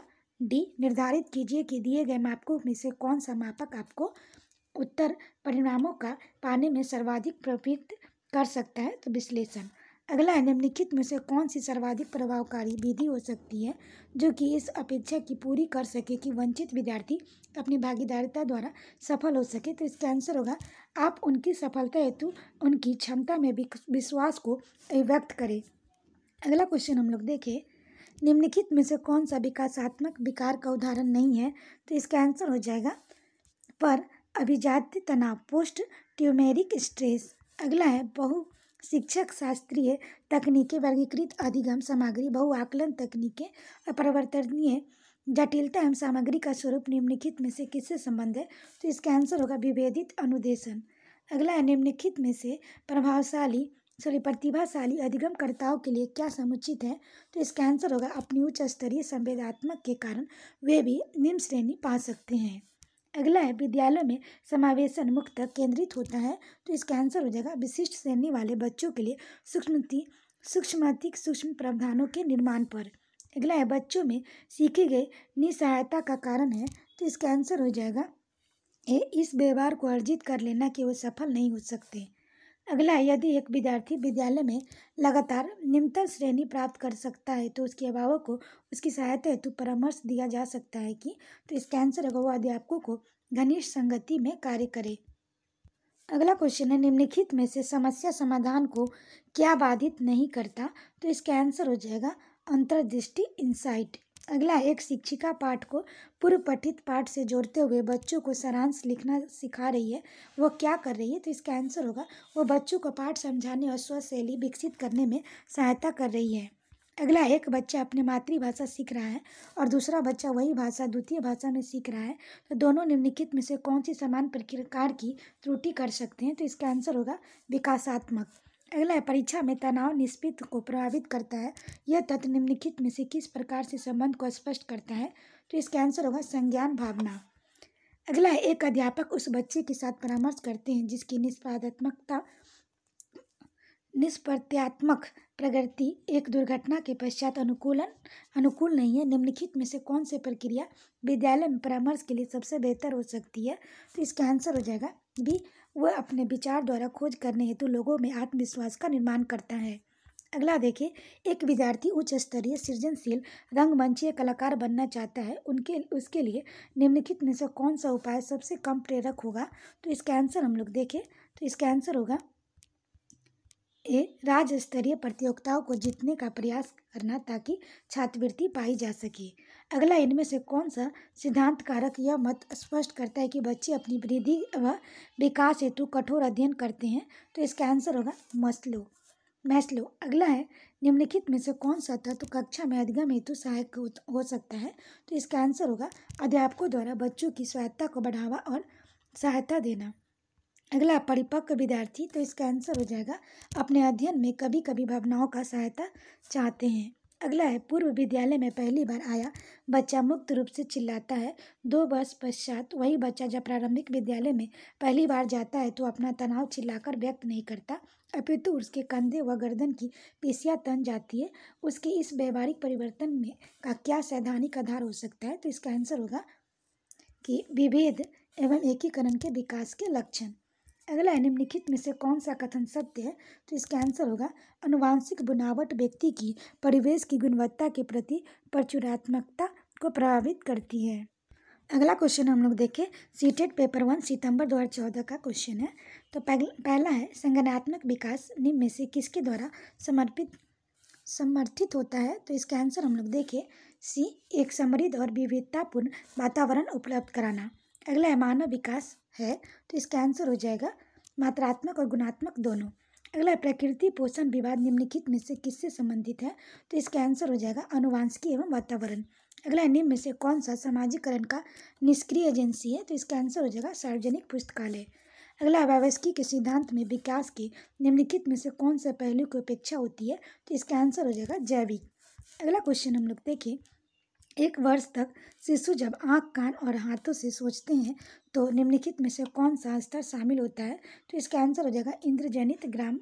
डी निर्धारित कीजिए कि दिए गए मापकों में से कौन सा मापक आपको उत्तर परिणामों का पाने में सर्वाधिक प्रवृत्त कर सकता है तो विश्लेषण अगला है निम्नलिखित में से कौन सी सर्वाधिक प्रभावकारी विधि हो सकती है जो कि इस अपेक्षा की पूरी कर सके कि वंचित विद्यार्थी अपनी भागीदारिता द्वारा सफल हो सके तो इसका आंसर होगा आप उनकी सफलता हेतु उनकी क्षमता में विश्वास को व्यक्त करें अगला क्वेश्चन हम लोग देखें निम्नलिखित में से कौन सा विकासात्मक विकार का उदाहरण नहीं है तो इसका आंसर हो जाएगा पर अभिजात तनाव पोस्ट ट्यूमेरिक स्ट्रेस अगला है बहु शिक्षक शास्त्रीय तकनीकें वर्गीकृत अधिगम सामग्री बहुआकलन तकनीकें अपरिवर्तनीय जटिलता एवं सामग्री का स्वरूप निम्नलिखित में से किससे संबंध है तो इसका आंसर होगा विभेदित अनुदेशन अगला है निम्नलिखित में से प्रभावशाली सॉरी प्रतिभाशाली अधिगमकर्ताओं के लिए क्या समुचित है तो इसका आंसर होगा अपनी उच्च स्तरीय संवेदात्मक के कारण वे भी निम्न श्रेणी पा सकते हैं अगला है विद्यालय में समावेशन मुक्त केंद्रित होता है तो इसका आंसर हो जाएगा विशिष्ट श्रेणी वाले बच्चों के लिए सूक्ष्मति सूक्ष्मातिक सूक्ष्म प्रावधानों के निर्माण पर अगला है बच्चों में सीखी गई निसहायता का कारण है तो इसका आंसर हो जाएगा ए इस व्यवहार को अर्जित कर लेना कि वो सफल नहीं हो सकते अगला यदि एक विद्यार्थी विद्यालय में लगातार निम्नतर श्रेणी प्राप्त कर सकता है तो उसके अभावक को उसकी सहायता हेतु परामर्श दिया जा सकता है कि तो इसका आंसर होगा अध्यापकों को घनिष्ठ संगति में कार्य करे अगला क्वेश्चन है निम्नलिखित में से समस्या समाधान को क्या बाधित नहीं करता तो इसका आंसर हो जाएगा अंतर्दृष्टि इंसाइट अगला एक शिक्षिका पाठ को पूर्व पठित पाठ से जोड़ते हुए बच्चों को सारांश लिखना सिखा रही है वो क्या कर रही है तो इसका आंसर होगा वो बच्चों को पाठ समझाने और स्वशैली विकसित करने में सहायता कर रही है अगला एक बच्चा अपने मातृभाषा सीख रहा है और दूसरा बच्चा वही भाषा द्वितीय भाषा में सीख रहा है तो दोनों निम्नलिखित में से कौन सी समान प्रकार की त्रुटि कर सकते हैं तो इसका आंसर होगा विकासात्मक अगला है परीक्षा में तनाव निष्पित को प्रभावित करता है यह तत्व निम्नलिखित में से किस प्रकार से संबंध को स्पष्ट करता है तो इसका आंसर होगा संज्ञान भावना अगला है एक अध्यापक उस बच्चे के साथ परामर्श करते हैं जिसकी निष्पादात्मकता निष्प्रत्यात्मक प्रगति एक दुर्घटना के पश्चात अनुकूलन अनुकूल नहीं है निम्नलिखित में से कौन से प्रक्रिया विद्यालय में परामर्श के लिए सबसे बेहतर हो सकती है तो इसका आंसर हो जाएगा बी वह अपने विचार द्वारा खोज करने हेतु लोगों में आत्मविश्वास का निर्माण करता है अगला देखिए एक विद्यार्थी उच्च स्तरीय सृजनशील रंगमंचीय कलाकार बनना चाहता है उनके उसके लिए निम्नलिखित में से कौन सा उपाय सबसे कम प्रेरक होगा तो इसका आंसर हम लोग देखें तो इसका आंसर होगा ए राज्य स्तरीय प्रतियोगिताओं को जीतने का प्रयास करना ताकि छात्रवृत्ति पाई जा सके अगला इनमें से कौन सा सिद्धांत कारक यह मत स्पष्ट करता है कि बच्चे अपनी वृद्धि व विकास हेतु कठोर अध्ययन करते हैं तो इसका आंसर होगा मसलो मैस्लो अगला है निम्नलिखित में से कौन सा तत्व तो कक्षा में अधिगम हेतु सहायक हो सकता है तो इसका आंसर होगा अध्यापकों द्वारा बच्चों की स्वायत्ता को बढ़ावा और सहायता देना अगला परिपक्व विद्यार्थी तो इसका आंसर हो जाएगा अपने अध्ययन में कभी कभी भावनाओं का सहायता चाहते हैं अगला है पूर्व विद्यालय में पहली बार आया बच्चा मुक्त रूप से चिल्लाता है दो वर्ष पश्चात वही बच्चा जब प्रारंभिक विद्यालय में पहली बार जाता है तो अपना तनाव चिल्लाकर व्यक्त नहीं करता अपितु उसके कंधे व गर्दन की पेशियाँ तन जाती है उसके इस व्यवहारिक परिवर्तन में का क्या सैद्धानिक आधार हो सकता है तो इसका आंसर होगा कि विभेद एवं एकीकरण के विकास के लक्षण अगला है निम्नलिखित में से कौन सा कथन सत्य है तो इसका आंसर होगा अनुवांशिक बनावट व्यक्ति की परिवेश की गुणवत्ता के प्रति प्रचुरात्मकता को प्रभावित करती है अगला क्वेश्चन हम लोग देखें सीटेट पेपर वन सितंबर 2014 का क्वेश्चन है तो पहला है संगठनात्मक विकास निम्न में से किसके द्वारा समर्पित समर्थित होता है तो इसका आंसर हम लोग देखें सी एक समृद्ध और विविधतापूर्ण वातावरण उपलब्ध कराना अगला है मानव विकास है तो इसका आंसर हो जाएगा मात्रात्मक और गुणात्मक दोनों अगला प्रकृति पोषण विवाद निम्नलिखित में से किससे संबंधित है तो इसका आंसर हो जाएगा अनुवांशिकी एवं वातावरण अगला निम्न में से कौन सा सामाजिकरण का निष्क्रिय एजेंसी है तो इसका आंसर हो जाएगा सार्वजनिक पुस्तकालय अगला व्यवस्थी के सिद्धांत में विकास के निम्नलिखित में से कौन सा पहलू की अपेक्षा होती है तो इसका आंसर हो जाएगा जैविक अगला क्वेश्चन हम लोग देखें एक वर्ष तक शिशु जब आँख कान और हाथों से सोचते हैं तो निम्नलिखित में से कौन सा स्तर शामिल होता है तो इसका आंसर हो जाएगा इंद्रजनित ग्राम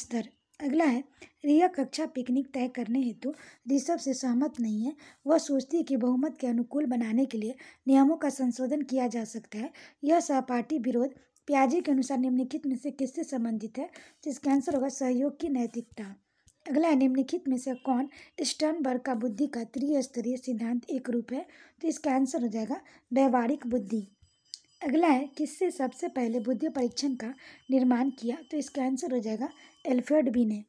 स्तर अगला है रिया कक्षा पिकनिक तय करने हेतु ऋषभ से सहमत नहीं है वह सोचती है कि बहुमत के अनुकूल बनाने के लिए नियमों का संशोधन किया जा सकता है यह सहपाठी विरोध प्याजी के अनुसार निम्नलिखित में से किससे संबंधित है जिसका आंसर होगा सहयोग की नैतिकता अगला निम्नलिखित में से कौन स्टर्नबर्ग का बुद्धि का त्रिस्तरीय सिद्धांत एक रूप है तो इसका आंसर हो जाएगा व्यवहारिक बुद्धि अगला है किससे सबसे पहले बुद्धि परीक्षण का निर्माण किया तो इसका आंसर हो जाएगा एल्फ्रेड बी ने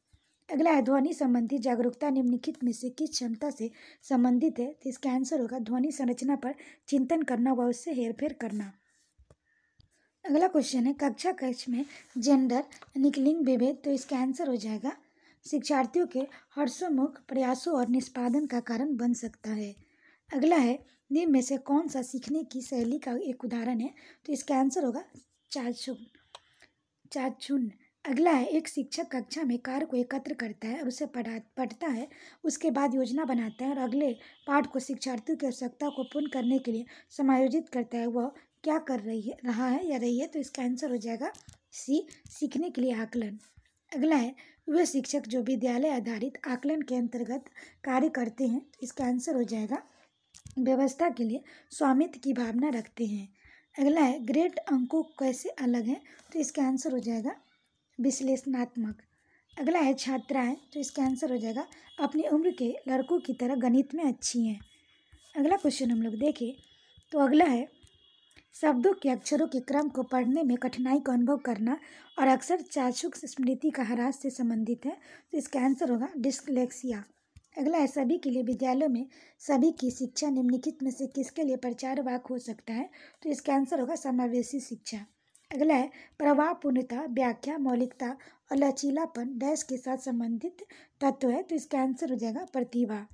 अगला है ध्वनि संबंधी जागरूकता निम्नलिखित में से किस क्षमता से संबंधित है तो इसका आंसर होगा ध्वनि संरचना पर चिंतन करना व उससे हेरफेर करना अगला क्वेश्चन है कक्षा कक्ष में जेंडर निकलिंग विभेद तो इसका आंसर हो जाएगा शिक्षार्थियों के हर्षोमुख प्रयासों और निष्पादन का कारण बन सकता है अगला है निम्न में से कौन सा सीखने की शैली का एक उदाहरण है तो इसका आंसर होगा चाचुन चाचुन अगला है एक शिक्षक कक्षा में कार्य को एकत्र करता है और उसे पढ़ा पढ़ता है उसके बाद योजना बनाता है और अगले पाठ को शिक्षार्थियों की आवश्यकता को पूर्ण करने के लिए समायोजित करता है वह क्या कर रही है रहा है या रही है तो इसका आंसर हो जाएगा सी सीखने के लिए आकलन अगला है वे शिक्षक जो विद्यालय आधारित आकलन के अंतर्गत कार्य करते हैं तो इसका आंसर हो जाएगा व्यवस्था के लिए स्वामित्व की भावना रखते हैं अगला है ग्रेड अंकों कैसे अलग हैं तो इसका आंसर हो जाएगा विश्लेषणात्मक अगला है छात्राएं तो इसका आंसर हो जाएगा अपनी उम्र के लड़कों की तरह गणित में अच्छी हैं अगला क्वेश्चन हम लोग देखें तो अगला है शब्दों के अक्षरों के क्रम को पढ़ने में कठिनाई का अनुभव करना और अक्सर चाचुक स्मृति का ह्रास से संबंधित है तो इसका आंसर होगा डिस्कलेक्सिया अगला है सभी के लिए विद्यालयों में सभी की शिक्षा निम्नलिखित में से किसके लिए प्रचार वाक हो सकता है तो इसका आंसर होगा समावेशी शिक्षा अगला है पूर्णता व्याख्या मौलिकता और लचीलापन डैश के साथ संबंधित तत्व है तो इसका आंसर हो जाएगा प्रतिभा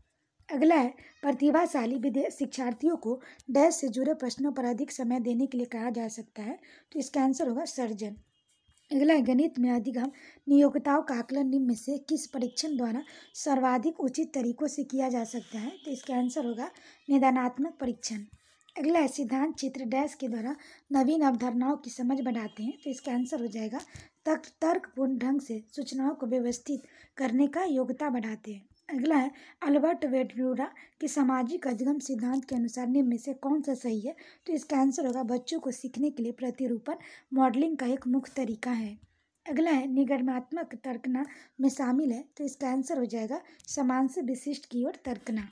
अगला है प्रतिभाशाली शिक्षार्थियों को डैश से जुड़े प्रश्नों पर अधिक समय देने के लिए कहा जा सकता है तो इसका आंसर होगा सर्जन अगला गणित में अधिगम नियोक्ताओं का आकलन निम्न में से किस परीक्षण द्वारा सर्वाधिक उचित तरीकों से किया जा सकता है तो इसका आंसर होगा निदानात्मक परीक्षण अगला है सिद्धांत चित्र डैश के द्वारा नवीन अवधारणाओं की समझ बढ़ाते हैं तो इसका आंसर हो जाएगा तर्क तर्कपूर्ण ढंग से सूचनाओं को व्यवस्थित करने का योग्यता बढ़ाते हैं अगला है अल्बर्ट वेटरूरा के सामाजिक अधिगम सिद्धांत के अनुसार निम्न में से कौन सा सही है तो इसका आंसर होगा बच्चों को सीखने के लिए प्रतिरूपण मॉडलिंग का एक मुख्य तरीका है अगला है निगमात्मक तर्कना में शामिल है तो इसका आंसर हो जाएगा समान से विशिष्ट की ओर तर्कना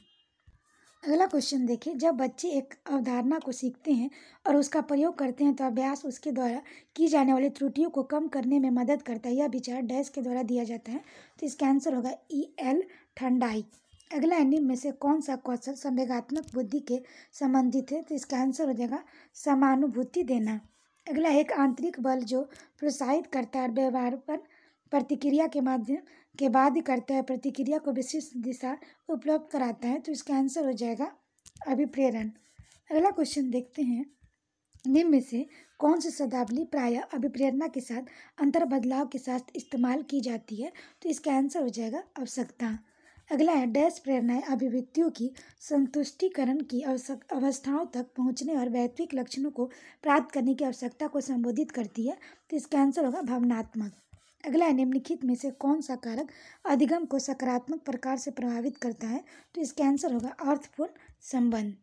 अगला क्वेश्चन देखिए जब बच्चे एक अवधारणा को सीखते हैं और उसका प्रयोग करते हैं तो अभ्यास उसके द्वारा की जाने वाली त्रुटियों को कम करने में मदद करता है यह विचार डैश के द्वारा दिया जाता है तो इसका आंसर होगा ई एल ठंडाई अगला है निम्न में से कौन सा कौशल संवेगात्मक बुद्धि के संबंधित है तो इसका आंसर हो जाएगा समानुभूति देना अगला एक आंतरिक बल जो प्रोत्साहित करता है व्यवहार पर प्रतिक्रिया के माध्यम के बाद करता है प्रतिक्रिया को विशिष्ट दिशा उपलब्ध कराता है तो इसका आंसर हो जाएगा अभिप्रेरण अगला क्वेश्चन देखते हैं निम्न से कौन सी शब्दावली प्राय अभिप्रेरणा के साथ अंतर बदलाव के साथ इस्तेमाल की जाती है तो इसका आंसर हो जाएगा आवश्यकता अगला है डैश प्रेरणाएं अभिव्यक्तियों की संतुष्टिकरण की अवस्थाओं तक पहुंचने और वैत्विक लक्षणों को प्राप्त करने की आवश्यकता को संबोधित करती है तो इसका आंसर होगा भावनात्मक अगला है निम्नलिखित में से कौन सा कारक अधिगम को सकारात्मक प्रकार से प्रभावित करता है तो इसका आंसर होगा अर्थपूर्ण संबंध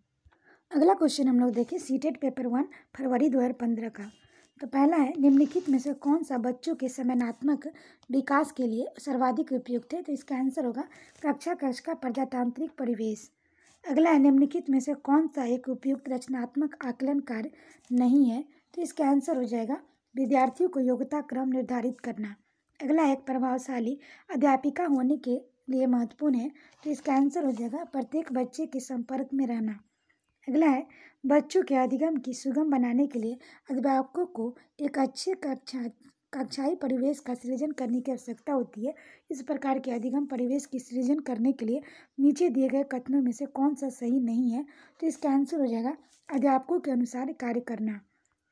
अगला क्वेश्चन हम लोग देखें सीटेड पेपर वन फरवरी पंद्रह का तो पहला है निम्नलिखित में से कौन सा बच्चों के समयनात्मक विकास के लिए सर्वाधिक उपयुक्त है तो इसका आंसर होगा कक्षा कक्ष का प्रजातांत्रिक परिवेश अगला है निम्नलिखित में से कौन सा एक उपयुक्त रचनात्मक आकलन कार्य नहीं है तो इसका आंसर हो जाएगा विद्यार्थियों को योग्यता क्रम निर्धारित करना अगला एक प्रभावशाली अध्यापिका होने के लिए महत्वपूर्ण है तो इसका आंसर हो जाएगा प्रत्येक बच्चे के संपर्क में रहना अगला है बच्चों के अधिगम की सुगम बनाने के लिए अभिभावकों को एक अच्छे कक्षा कक्षाई परिवेश का सृजन करने की आवश्यकता होती है इस प्रकार के अधिगम परिवेश की सृजन करने के लिए नीचे दिए गए कथनों में से कौन सा सही नहीं है तो इसका आंसर हो जाएगा अध्यापकों के अनुसार कार्य करना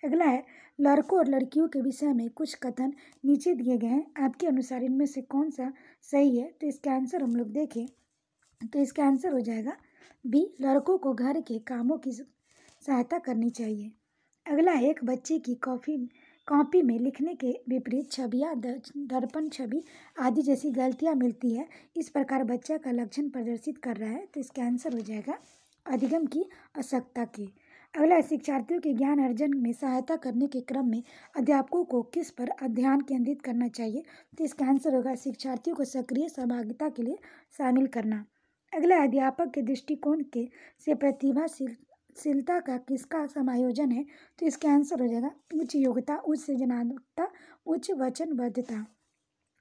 अगला है लड़कों और लड़कियों के विषय में कुछ कथन नीचे दिए गए हैं आपके अनुसार इनमें से कौन सा सही है तो इसका आंसर हम लोग देखें तो इसका आंसर हो जाएगा भी लड़कों को घर के कामों की सहायता करनी चाहिए अगला एक बच्चे की कॉफ़ी कॉपी में लिखने के विपरीत छवियाँ दर्पण छवि आदि जैसी गलतियाँ मिलती है इस प्रकार बच्चा का लक्षण प्रदर्शित कर रहा है तो इसका आंसर हो जाएगा अधिगम की आवश्यकता की अगला शिक्षार्थियों के ज्ञान अर्जन में सहायता करने के क्रम में अध्यापकों को किस पर ध्यान केंद्रित करना चाहिए तो इसका आंसर होगा शिक्षार्थियों को सक्रिय सहभागिता के लिए शामिल करना अगला अध्यापक के दृष्टिकोण के से प्रतिभाशीलता का किसका समायोजन है तो इसका आंसर हो जाएगा उच्च योग्यता उच्च सृजनात्मकता उच्च वचनबद्धता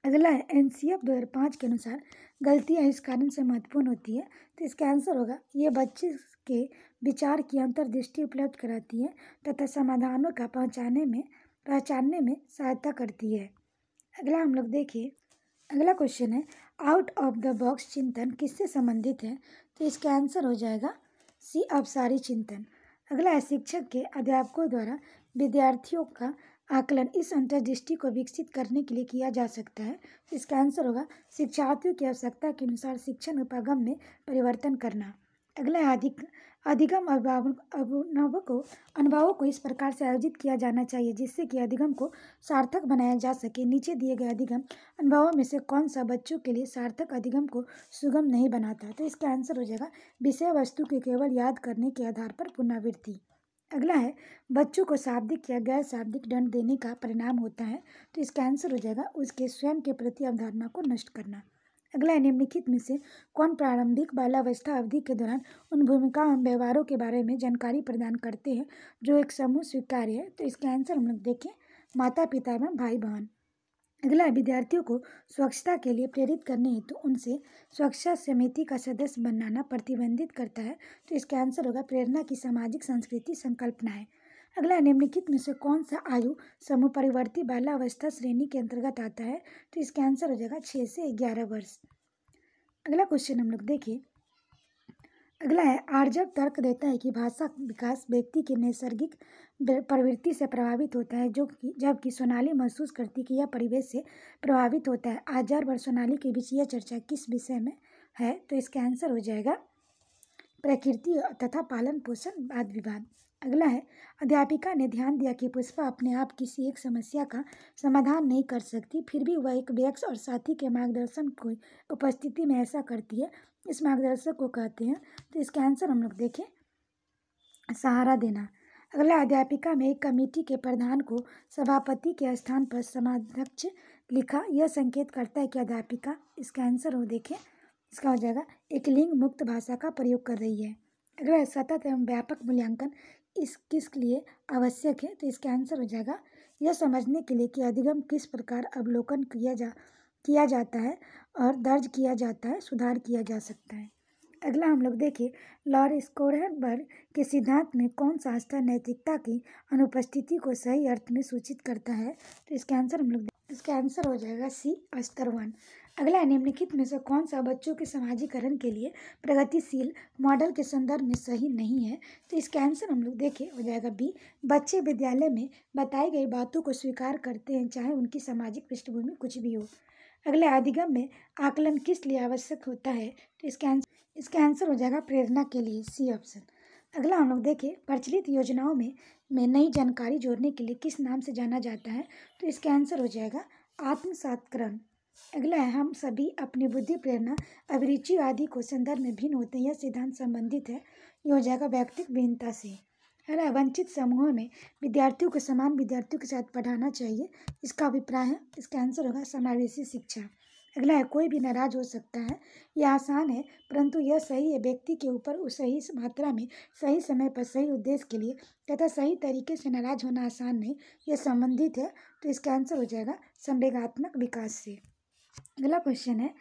अगला है एन सी एफ दो हज़ार पाँच के अनुसार गलतियाँ इस कारण से महत्वपूर्ण होती है तो इसका आंसर होगा ये बच्चे के विचार की अंतर्दृष्टि उपलब्ध कराती है तथा समाधानों का पहुँचाने में पहचानने में सहायता करती है अगला हम लोग देखिए अगला क्वेश्चन है आउट ऑफ द बॉक्स चिंतन किससे संबंधित है तो इसका आंसर हो जाएगा सी अपसारी चिंतन अगला है शिक्षक के अध्यापकों द्वारा विद्यार्थियों का आकलन इस अंतर्दृष्टि को विकसित करने के लिए किया जा सकता है तो इसका आंसर होगा शिक्षार्थियों की आवश्यकता के अनुसार शिक्षण उपागम में परिवर्तन करना अगला है अधिक अधिगम अभिनव को अनुभवों को इस प्रकार से आयोजित किया जाना चाहिए जिससे कि अधिगम को सार्थक बनाया जा सके नीचे दिए गए अधिगम अनुभवों में से कौन सा बच्चों के लिए सार्थक अधिगम को सुगम नहीं बनाता तो इसका आंसर हो जाएगा विषय वस्तु के केवल याद करने के आधार पर पुनरावृत्ति अगला है बच्चों को शाब्दिक या गैर शाब्दिक दंड देने का परिणाम होता है तो इसका आंसर हो जाएगा उसके स्वयं के प्रति अवधारणा को नष्ट करना अगला निम्नलिखित में से कौन प्रारंभिक बालावस्था अवधि के दौरान उन भूमिकाओं एवं व्यवहारों के बारे में जानकारी प्रदान करते हैं जो एक समूह स्वीकार्य है तो इसके आंसर हम लोग देखें माता पिता एवं भाई बहन अगला विद्यार्थियों को स्वच्छता के लिए प्रेरित करने हेतु तो उनसे स्वच्छता समिति का सदस्य बनाना प्रतिबंधित करता है तो इसका आंसर होगा प्रेरणा की सामाजिक संस्कृति संकल्पना है अगला निम्नलिखित में से कौन सा आयु समूह परिवर्ती बाल्यावस्था श्रेणी के अंतर्गत आता है तो इसका आंसर हो जाएगा छः से ग्यारह वर्ष अगला क्वेश्चन हम लोग देखें अगला है आर्जव तर्क देता है कि भाषा विकास व्यक्ति के नैसर्गिक प्रवृत्ति से प्रभावित होता है जो कि जबकि सोनाली महसूस करती कि यह परिवेश से प्रभावित होता है आजार और सोनाली के बीच यह चर्चा किस विषय में है तो इसका आंसर हो जाएगा प्रकृति तथा पालन पोषण वाद विवाद अगला है अध्यापिका ने ध्यान दिया कि पुष्पा अपने आप किसी एक समस्या का समाधान नहीं कर सकती फिर भी वह एक व्यक्ष और साथी के मार्गदर्शन को उपस्थिति में ऐसा करती है इस मार्गदर्शक को कहते हैं तो इसका आंसर हम लोग देखें सहारा देना अगला अध्यापिका में एक कमेटी के प्रधान को सभापति के स्थान पर समाध्यक्ष लिखा यह संकेत करता है कि अध्यापिका इसका आंसर हो देखें इसका हो जाएगा एक लिंग मुक्त भाषा का प्रयोग कर रही है अगला सतत एवं व्यापक मूल्यांकन इस लिए आवश्यक है तो इसका आंसर हो जाएगा यह समझने के लिए कि अधिगम किस प्रकार अवलोकन किया जा किया जाता है और दर्ज किया जाता है सुधार किया जा सकता है अगला हम लोग देखें लॉर स्कोरबर्ग के सिद्धांत में कौन सा आस्था नैतिकता की अनुपस्थिति को सही अर्थ में सूचित करता है तो इसका आंसर हम लोग इसका आंसर हो जाएगा सी अस्तर वन अगला निम्नलिखित में से कौन सा बच्चों के समाजीकरण के लिए प्रगतिशील मॉडल के संदर्भ में सही नहीं है तो इसका आंसर हम लोग देखें हो जाएगा बी बच्चे विद्यालय में बताई गई बातों को स्वीकार करते हैं चाहे उनकी सामाजिक पृष्ठभूमि कुछ भी हो अगले अधिगम में आकलन किस लिए आवश्यक होता है तो इसका आंसर इसका आंसर हो जाएगा प्रेरणा के लिए सी ऑप्शन अगला हम लोग देखें प्रचलित योजनाओं में में नई जानकारी जोड़ने के लिए किस नाम से जाना जाता है तो इसका आंसर हो जाएगा आत्मसात्करण अगला है हम सभी अपनी बुद्धि प्रेरणा अभिरुचि आदि को संदर्भ में भिन्न होते हैं यह सिद्धांत संबंधित है हो जाएगा व्यक्तिक भिन्नता से अगला वंचित समूहों में विद्यार्थियों को समान विद्यार्थियों के साथ पढ़ाना चाहिए इसका अभिप्राय है इसका आंसर होगा समावेशी शिक्षा अगला है कोई भी नाराज हो सकता है यह आसान है परंतु यह सही है व्यक्ति के ऊपर उस सही मात्रा में सही समय पर सही उद्देश्य के लिए तथा सही तरीके से नाराज होना आसान नहीं यह संबंधित है तो इसका आंसर हो जाएगा संवेगात्मक विकास से अगला क्वेश्चन है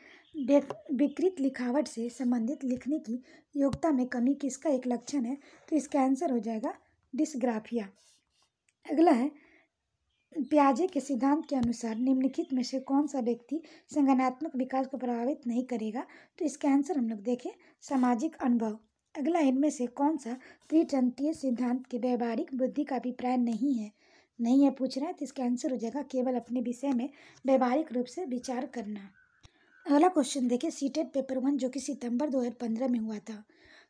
विकृत लिखावट से संबंधित लिखने की योग्यता में कमी किसका एक लक्षण है तो इसका आंसर हो जाएगा डिसग्राफिया अगला है प्याजे के सिद्धांत के अनुसार निम्नलिखित में से कौन सा व्यक्ति संगठनात्मक विकास को प्रभावित नहीं करेगा तो इसका आंसर हम लोग देखें सामाजिक अनुभव अगला इनमें से कौन सा त्रिचंतीय सिद्धांत के व्यवहारिक बुद्धि का अभिप्राय नहीं है नहीं है पूछ रहा है तो इसका आंसर हो जाएगा केवल अपने विषय में व्यवहारिक रूप से विचार करना अगला क्वेश्चन देखिए सीटेट पेपर वन जो कि सितंबर 2015 में हुआ था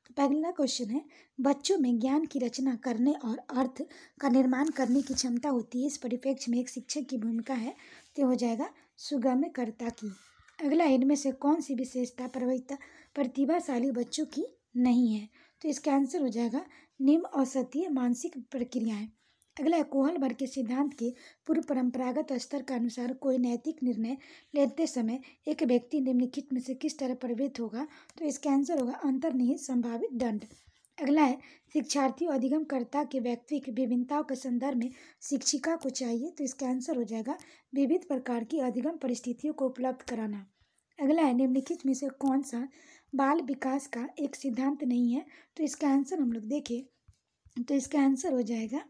तो पहला क्वेश्चन है बच्चों में ज्ञान की रचना करने और अर्थ का निर्माण करने की क्षमता होती है इस परिप्रेक्ष्य में एक शिक्षक की भूमिका है तो हो जाएगा सुगम्यकर्ता की अगला इनमें से कौन सी विशेषता प्रवक्ता प्रतिभाशाली बच्चों की नहीं है तो इसका आंसर हो जाएगा निम्न औसतीय मानसिक प्रक्रियाएं अगला है कोहल भर के सिद्धांत के पूर्व परंपरागत स्तर के अनुसार कोई नैतिक निर्णय लेते समय एक व्यक्ति निम्नलिखित में से किस तरह प्रवृत्त होगा तो इसका आंसर होगा अंतर्निहित संभावित दंड अगला है शिक्षार्थी और अधिगमकर्ता के व्यक्तिक विभिन्नताओं के संदर्भ में शिक्षिका को चाहिए तो इसका आंसर हो जाएगा विविध प्रकार की अधिगम परिस्थितियों को उपलब्ध कराना अगला है निम्नलिखित में से कौन सा बाल विकास का एक सिद्धांत नहीं है तो इसका आंसर हम लोग देखें तो इसका आंसर हो जाएगा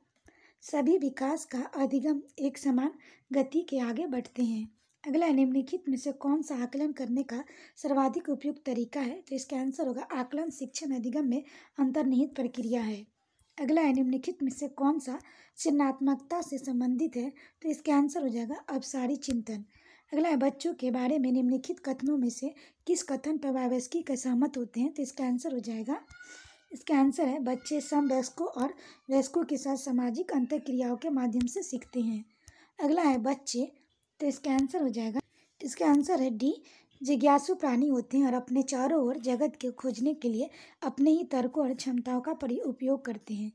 सभी विकास का अधिगम एक समान गति के आगे बढ़ते हैं अगला निम्नलिखित में से कौन सा आकलन करने का सर्वाधिक उपयुक्त तरीका है तो इसका आंसर होगा आकलन शिक्षण अधिगम में अंतर्निहित प्रक्रिया है अगला निम्नलिखित में से कौन सा चिन्हात्मकता से संबंधित है तो इसका आंसर हो जाएगा अपसारी चिंतन अगला है बच्चों के बारे में निम्नलिखित कथनों में से किस कथन पर वावस्की का सहमत होते हैं तो इसका आंसर हो जाएगा इसका आंसर है बच्चे समवयस्कों और वयस्कों के साथ सामाजिक अंतर क्रियाओं के माध्यम से सीखते हैं अगला है बच्चे तो इसका आंसर हो जाएगा इसका आंसर है डी जिज्ञासु प्राणी होते हैं और अपने चारों ओर जगत के खोजने के लिए अपने ही तर्कों और क्षमताओं का उपयोग करते हैं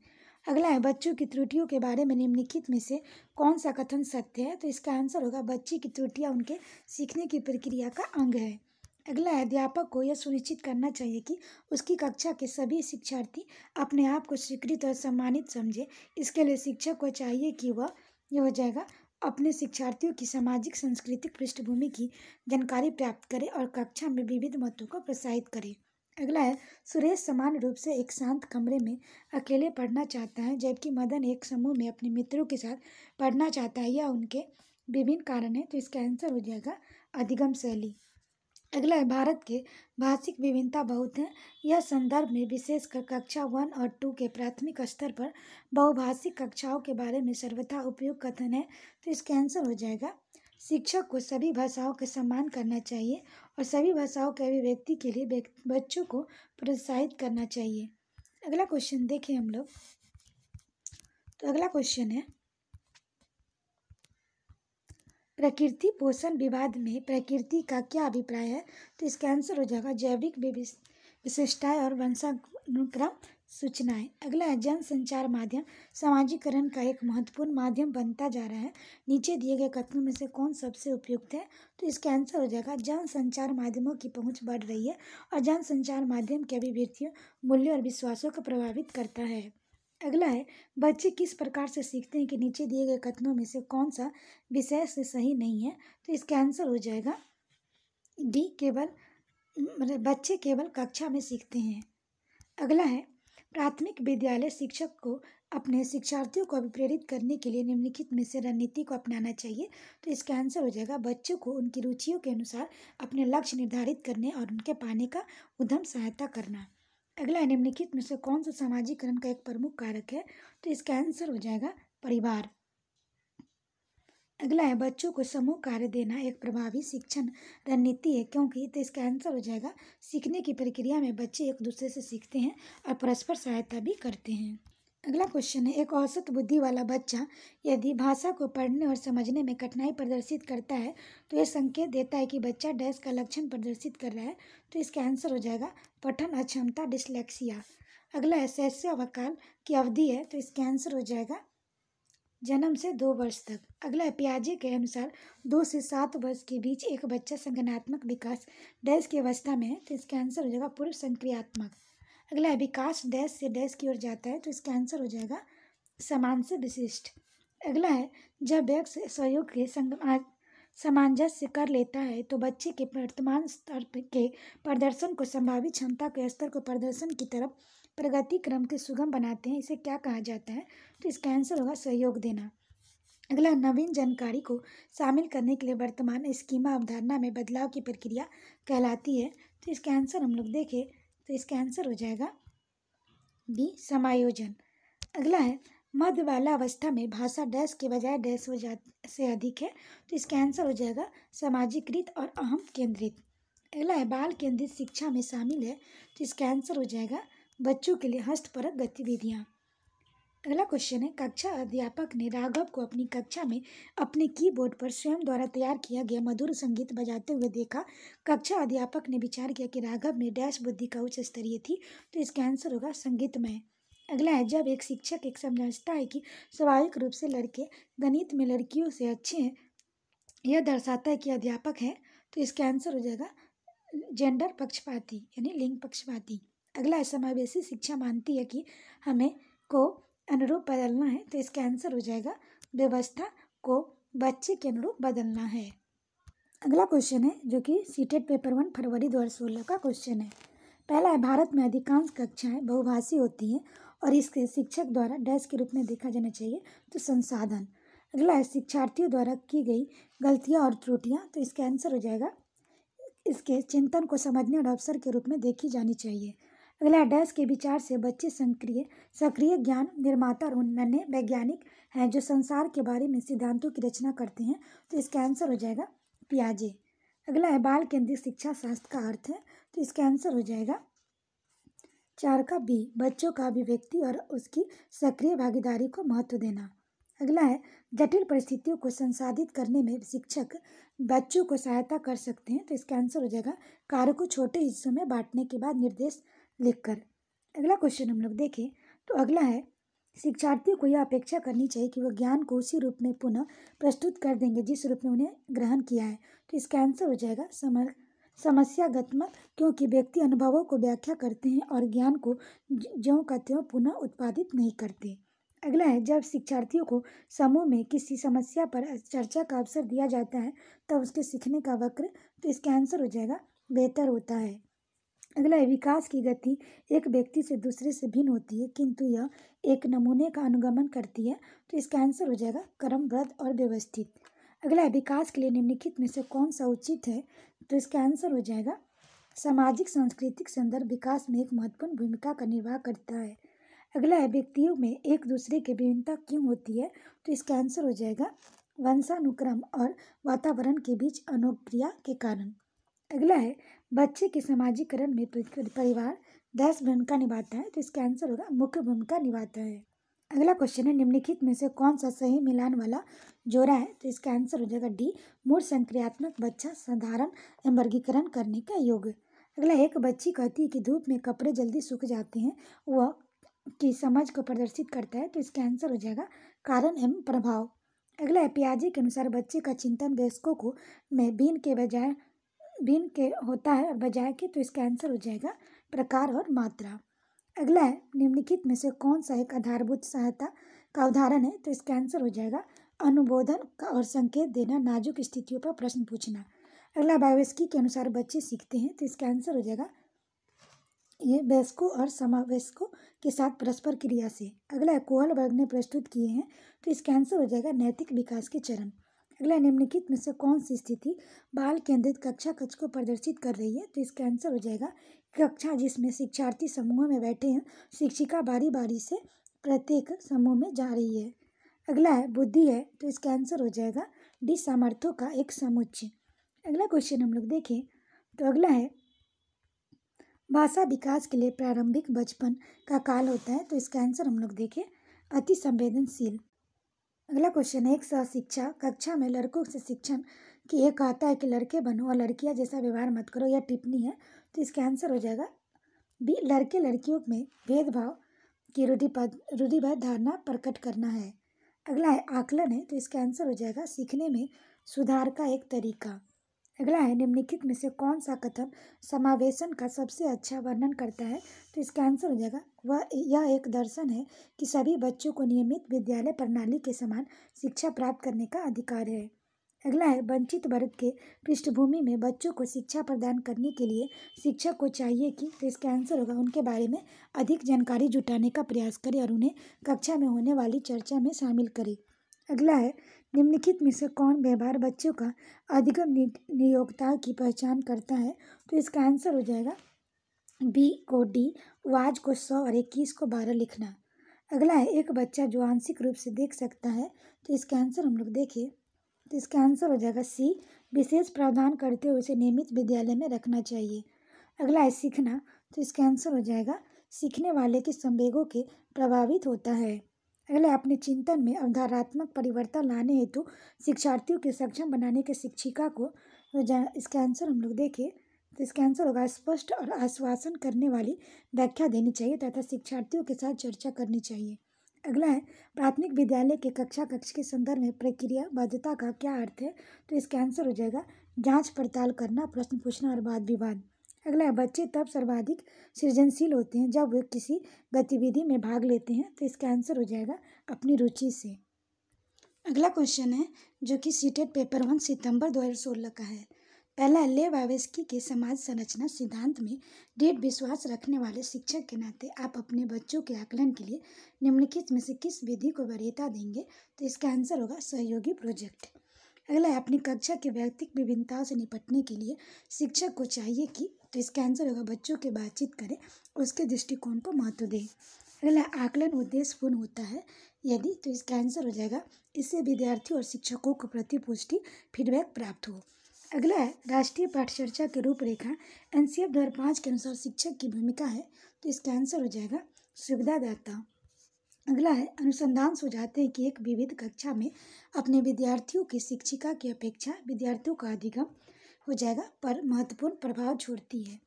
अगला है बच्चों की त्रुटियों के बारे में निम्नलिखित में से कौन सा कथन सत्य है तो इसका आंसर होगा बच्चे की त्रुटियाँ उनके सीखने की प्रक्रिया का अंग है अगला अध्यापक को यह सुनिश्चित करना चाहिए कि उसकी कक्षा के सभी शिक्षार्थी अपने आप को स्वीकृत और सम्मानित समझे इसके लिए शिक्षक को चाहिए कि वह यह हो जाएगा अपने शिक्षार्थियों की सामाजिक सांस्कृतिक पृष्ठभूमि की जानकारी प्राप्त करें और कक्षा में विविध मतों को प्रोत्साहित करें अगला है सुरेश समान रूप से एक शांत कमरे में अकेले पढ़ना चाहता है जबकि मदन एक समूह में अपने मित्रों के साथ पढ़ना चाहता है या उनके विभिन्न कारण है तो इसका आंसर हो जाएगा अधिगम शैली अगला है भारत के भाषिक विभिन्नता बहुत हैं यह संदर्भ में विशेषकर कक्षा वन और टू के प्राथमिक स्तर पर बहुभाषिक कक्षाओं के बारे में सर्वथा उपयोग कथन है तो इसका आंसर हो जाएगा शिक्षक को सभी भाषाओं का सम्मान करना चाहिए और सभी भाषाओं के अभिव्यक्ति के लिए बच्चों को प्रोत्साहित करना चाहिए अगला क्वेश्चन देखें हम लोग तो अगला क्वेश्चन है प्रकृति पोषण विवाद में प्रकृति का क्या अभिप्राय है तो इसका आंसर हो जाएगा जैविक विशेषताएं और वंशानुक्रम सूचनाएं अगला है जन संचार माध्यम सामाजिकरण का एक महत्वपूर्ण माध्यम बनता जा रहा है नीचे दिए गए कथनों में से कौन सबसे उपयुक्त है तो इसका आंसर हो जाएगा जन संचार माध्यमों की पहुंच बढ़ रही है और जन संचार माध्यम की अभिव्यक्तियों मूल्यों और विश्वासों को प्रभावित करता है अगला है बच्चे किस प्रकार से सीखते हैं कि नीचे दिए गए कथनों में से कौन सा विषय से सही नहीं है तो इसका आंसर हो जाएगा डी केवल मतलब बच्चे केवल कक्षा में सीखते हैं अगला है प्राथमिक विद्यालय शिक्षक को अपने शिक्षार्थियों को अभिप्रेरित करने के लिए निम्नलिखित में से रणनीति को अपनाना चाहिए तो इसका आंसर हो जाएगा बच्चों को उनकी रुचियों के अनुसार अपने लक्ष्य निर्धारित करने और उनके पाने का उद्यम सहायता करना अगला निम्नलिखित में से कौन सा सामाजिकरण का एक प्रमुख कारक है तो इसका आंसर हो जाएगा परिवार अगला है बच्चों को समूह कार्य देना एक प्रभावी शिक्षण रणनीति है क्योंकि तो इसका आंसर हो जाएगा सीखने की प्रक्रिया में बच्चे एक दूसरे से सीखते हैं और परस्पर सहायता भी करते हैं अगला क्वेश्चन है एक औसत बुद्धि वाला बच्चा यदि भाषा को पढ़ने और समझने में कठिनाई प्रदर्शित करता है तो यह संकेत देता है कि बच्चा डैश का लक्षण प्रदर्शित कर रहा है तो इसका आंसर हो जाएगा पठन अक्षमता डिस्लेक्सिया अगला है शैस्य अवकाल की अवधि है तो इसका आंसर हो जाएगा जन्म से दो वर्ष तक अगला है प्याजे के अनुसार दो से सात वर्ष के बीच एक बच्चा संगठनात्मक विकास डैश की अवस्था में है तो इसका आंसर हो जाएगा पूर्व संक्रियात्मक अगला है विकास डैश से डैश की ओर जाता है तो इसका आंसर हो जाएगा समान से विशिष्ट अगला है जब व्यक्ति सहयोग के संग सामंजस्य कर लेता है तो बच्चे के वर्तमान स्तर के प्रदर्शन को संभावित क्षमता के स्तर को प्रदर्शन की तरफ प्रगति क्रम के सुगम बनाते हैं इसे क्या कहा जाता है तो इसका आंसर होगा सहयोग देना अगला नवीन जानकारी को शामिल करने के लिए वर्तमान स्कीमा अवधारणा में बदलाव की प्रक्रिया कहलाती है तो इसका आंसर हम लोग देखें तो इसका आंसर हो जाएगा बी समायोजन अगला है मध्य वाला अवस्था में भाषा डैश के बजाय डैश हो जा से अधिक है तो इसका आंसर हो जाएगा सामाजिकृत और अहम केंद्रित अगला है बाल केंद्रित शिक्षा में शामिल है तो इसका आंसर हो जाएगा बच्चों के लिए हस्तपरक गतिविधियाँ अगला क्वेश्चन है कक्षा अध्यापक ने राघव को अपनी कक्षा में अपने कीबोर्ड पर स्वयं द्वारा तैयार किया गया मधुर संगीत बजाते हुए देखा कक्षा अध्यापक ने विचार किया कि राघव में डैश बुद्धि का उच्च स्तरीय थी तो इसका आंसर होगा संगीतमय अगला है जब एक शिक्षक एक समझता है कि स्वाभाविक रूप से लड़के गणित में लड़कियों से अच्छे हैं यह दर्शाता है कि अध्यापक है तो इसका आंसर हो जाएगा जेंडर पक्षपाती यानी लिंग पक्षपाती अगला है समावेशी शिक्षा मानती है कि हमें को अनुरूप बदलना है तो इसका आंसर हो जाएगा व्यवस्था को बच्चे के अनुरूप बदलना है अगला क्वेश्चन है जो कि सीटेट पेपर वन फरवरी दो हज़ार सोलह का क्वेश्चन है पहला है भारत में अधिकांश कक्षाएं बहुभाषी होती हैं और इसके शिक्षक द्वारा डैश के रूप में देखा जाना चाहिए तो संसाधन अगला है शिक्षार्थियों द्वारा की गई गलतियाँ और त्रुटियाँ तो इसका आंसर हो जाएगा इसके चिंतन को समझने और अवसर के रूप में देखी जानी चाहिए अगला डैश के विचार से बच्चे सक्रिय सक्रिय ज्ञान निर्माता और नन्हे वैज्ञानिक हैं जो संसार के बारे में सिद्धांतों की रचना करते हैं तो इसका आंसर हो जाएगा पियाजे अगला है बाल केंद्रित शिक्षा शास्त्र का अर्थ है तो इसका आंसर हो जाएगा चार का बी बच्चों का अभिव्यक्ति और उसकी सक्रिय भागीदारी को महत्व देना अगला है जटिल परिस्थितियों को संसाधित करने में शिक्षक बच्चों को सहायता कर सकते हैं तो इसका आंसर हो जाएगा कार्य को छोटे हिस्सों में बांटने के बाद निर्देश लिखकर अगला क्वेश्चन हम लोग देखें तो अगला है शिक्षार्थियों को यह अपेक्षा करनी चाहिए कि वह ज्ञान को उसी रूप में पुनः प्रस्तुत कर देंगे जिस रूप में उन्हें ग्रहण किया है तो इसका आंसर हो जाएगा समर समस्यागतमक क्योंकि व्यक्ति अनुभवों को व्याख्या करते हैं और ज्ञान को ज्यों का त्यों पुनः उत्पादित नहीं करते अगला है जब शिक्षार्थियों को समूह में किसी समस्या पर चर्चा का अवसर दिया जाता है तब तो उसके सीखने का वक्र तो इसका आंसर हो जाएगा बेहतर होता है अगला है विकास की गति एक व्यक्ति से दूसरे से भिन्न होती है किंतु यह एक नमूने का अनुगमन करती है तो इसका आंसर हो जाएगा क्रमबद्ध और व्यवस्थित अगला है विकास के लिए निम्नलिखित में से कौन सा उचित है तो इसका आंसर हो जाएगा सामाजिक सांस्कृतिक संदर्भ विकास में एक महत्वपूर्ण भूमिका का निर्वाह करता है अगला है व्यक्तियों में एक दूसरे की विभिन्नता क्यों होती है तो इसका आंसर हो जाएगा वंशानुक्रम और वातावरण के बीच अनुक्रिया के कारण अगला है बच्चे के समाजीकरण में परिवार दस भूमिका निभाता है तो इसका आंसर होगा मुख्य भूमिका निभाता है अगला क्वेश्चन है निम्नलिखित में से कौन सा सही मिलान वाला जोड़ा है तो इसका आंसर हो जाएगा डी मूल संक्रियात्मक बच्चा साधारण एवं वर्गीकरण करने का योग अगला एक बच्ची कहती है कि धूप में कपड़े जल्दी सूख जाते हैं वह की समझ को प्रदर्शित करता है तो इसका आंसर हो जाएगा कारण एवं प्रभाव अगला है पियाजी के अनुसार बच्चे का चिंतन वयस्कों को में बीन के बजाय भिन्न के होता है और बजाय के तो इसका आंसर हो जाएगा प्रकार और मात्रा अगला है निम्नलिखित में से कौन सा एक आधारभूत सहायता का उदाहरण है तो इसका आंसर हो जाएगा अनुबोधन का और संकेत देना नाजुक स्थितियों पर प्रश्न पूछना अगला बायोवेस्की के अनुसार बच्चे सीखते हैं तो इसका आंसर हो जाएगा ये वयस्कों और समावेशकों के साथ परस्पर क्रिया से अगला कोहल वर्ग ने प्रस्तुत किए हैं तो इसका आंसर हो जाएगा नैतिक विकास के चरण अगला निम्नलिखित में से कौन सी स्थिति बाल केंद्रित कक्षा कक्ष को प्रदर्शित कर रही है तो इसका आंसर हो जाएगा कक्षा जिसमें शिक्षार्थी समूह में बैठे हैं शिक्षिका बारी बारी से प्रत्येक समूह में जा रही है अगला है बुद्धि है तो इसका आंसर हो जाएगा डी सामर्थ्यों का एक समुच्चय अगला क्वेश्चन हम लोग देखें तो अगला है भाषा विकास के लिए प्रारंभिक बचपन का काल होता है तो इसका आंसर हम लोग देखें अति संवेदनशील अगला क्वेश्चन है एक सह शिक्षा कक्षा में लड़कों से शिक्षण कि ये कहता है कि लड़के बनो और लड़कियाँ जैसा व्यवहार मत करो यह टिप्पणी है तो इसका आंसर हो जाएगा बी लड़के लड़कियों में भेदभाव की रूढ़िपद रूढ़िवाद धारणा प्रकट करना है अगला है आकलन है तो इसका आंसर हो जाएगा सीखने में सुधार का एक तरीका अगला है निम्नलिखित में से कौन सा कथन समावेशन का सबसे अच्छा वर्णन करता है तो इसका आंसर हो जाएगा वह यह एक दर्शन है कि सभी बच्चों को नियमित विद्यालय प्रणाली के समान शिक्षा प्राप्त करने का अधिकार है अगला है वंचित वर्ग के पृष्ठभूमि में बच्चों को शिक्षा प्रदान करने के लिए शिक्षक को चाहिए कि तो इसका आंसर होगा उनके बारे में अधिक जानकारी जुटाने का प्रयास करें और उन्हें कक्षा में होने वाली चर्चा में शामिल करें अगला है निम्नलिखित में से कौन व्यवहार बच्चों का अधिगम नियोक्ता की पहचान करता है तो इसका आंसर हो जाएगा बी को डी वाज को सौ और इक्कीस को बारह लिखना अगला है एक बच्चा जो आंशिक रूप से देख सकता है तो इसका आंसर हम लोग देखें तो इसका आंसर हो जाएगा सी विशेष प्रावधान करते हुए उसे नियमित विद्यालय में रखना चाहिए अगला है सीखना तो इसका आंसर हो जाएगा सीखने वाले के संवेगों के प्रभावित होता है अगले अपने चिंतन में अवधारात्मक परिवर्तन लाने हेतु शिक्षार्थियों के सक्षम बनाने के शिक्षिका को इसका आंसर हम लोग देखें तो इसका आंसर होगा स्पष्ट और आश्वासन करने वाली व्याख्या देनी चाहिए तथा शिक्षार्थियों के साथ चर्चा करनी चाहिए अगला है प्राथमिक विद्यालय के कक्षा कक्ष के संदर्भ में प्रक्रिया बाध्यता का क्या अर्थ है तो इसका आंसर हो जाएगा जांच पड़ताल करना प्रश्न पूछना और वाद विवाद अगला है बच्चे तब सर्वाधिक सृजनशील होते हैं जब वे किसी गतिविधि में भाग लेते हैं तो इसका आंसर हो जाएगा अपनी रुचि से अगला क्वेश्चन है जो कि सीटेट पेपर वन सितंबर 2016 का है पहला ले वावेस्की के समाज संरचना सिद्धांत में दृढ़ विश्वास रखने वाले शिक्षक के नाते आप अपने बच्चों के आकलन के लिए निम्नलिखित में से किस विधि को वरीयता देंगे तो इसका आंसर होगा सहयोगी प्रोजेक्ट अगला है अपनी कक्षा के व्यक्तिक विभिन्नताओं से निपटने के लिए शिक्षक को चाहिए कि तो इसका आंसर होगा बच्चों के बातचीत करें उसके दृष्टिकोण को महत्व दें अगला आकलन उद्देश्यपूर्ण होता है यदि तो इसका आंसर हो जाएगा इससे विद्यार्थी और शिक्षकों को प्रतिपुष्टि फीडबैक प्राप्त हो अगला है राष्ट्रीय पाठचर्चा के रूपरेखा एन सी एफ दर पाँच के अनुसार शिक्षक की भूमिका है तो इसका आंसर हो जाएगा सुविधादाता अगला है अनुसंधान सुझाते हैं कि एक विविध कक्षा में अपने विद्यार्थियों की शिक्षिका की अपेक्षा विद्यार्थियों का अधिगम हो जाएगा पर महत्वपूर्ण प्रभाव छोड़ती है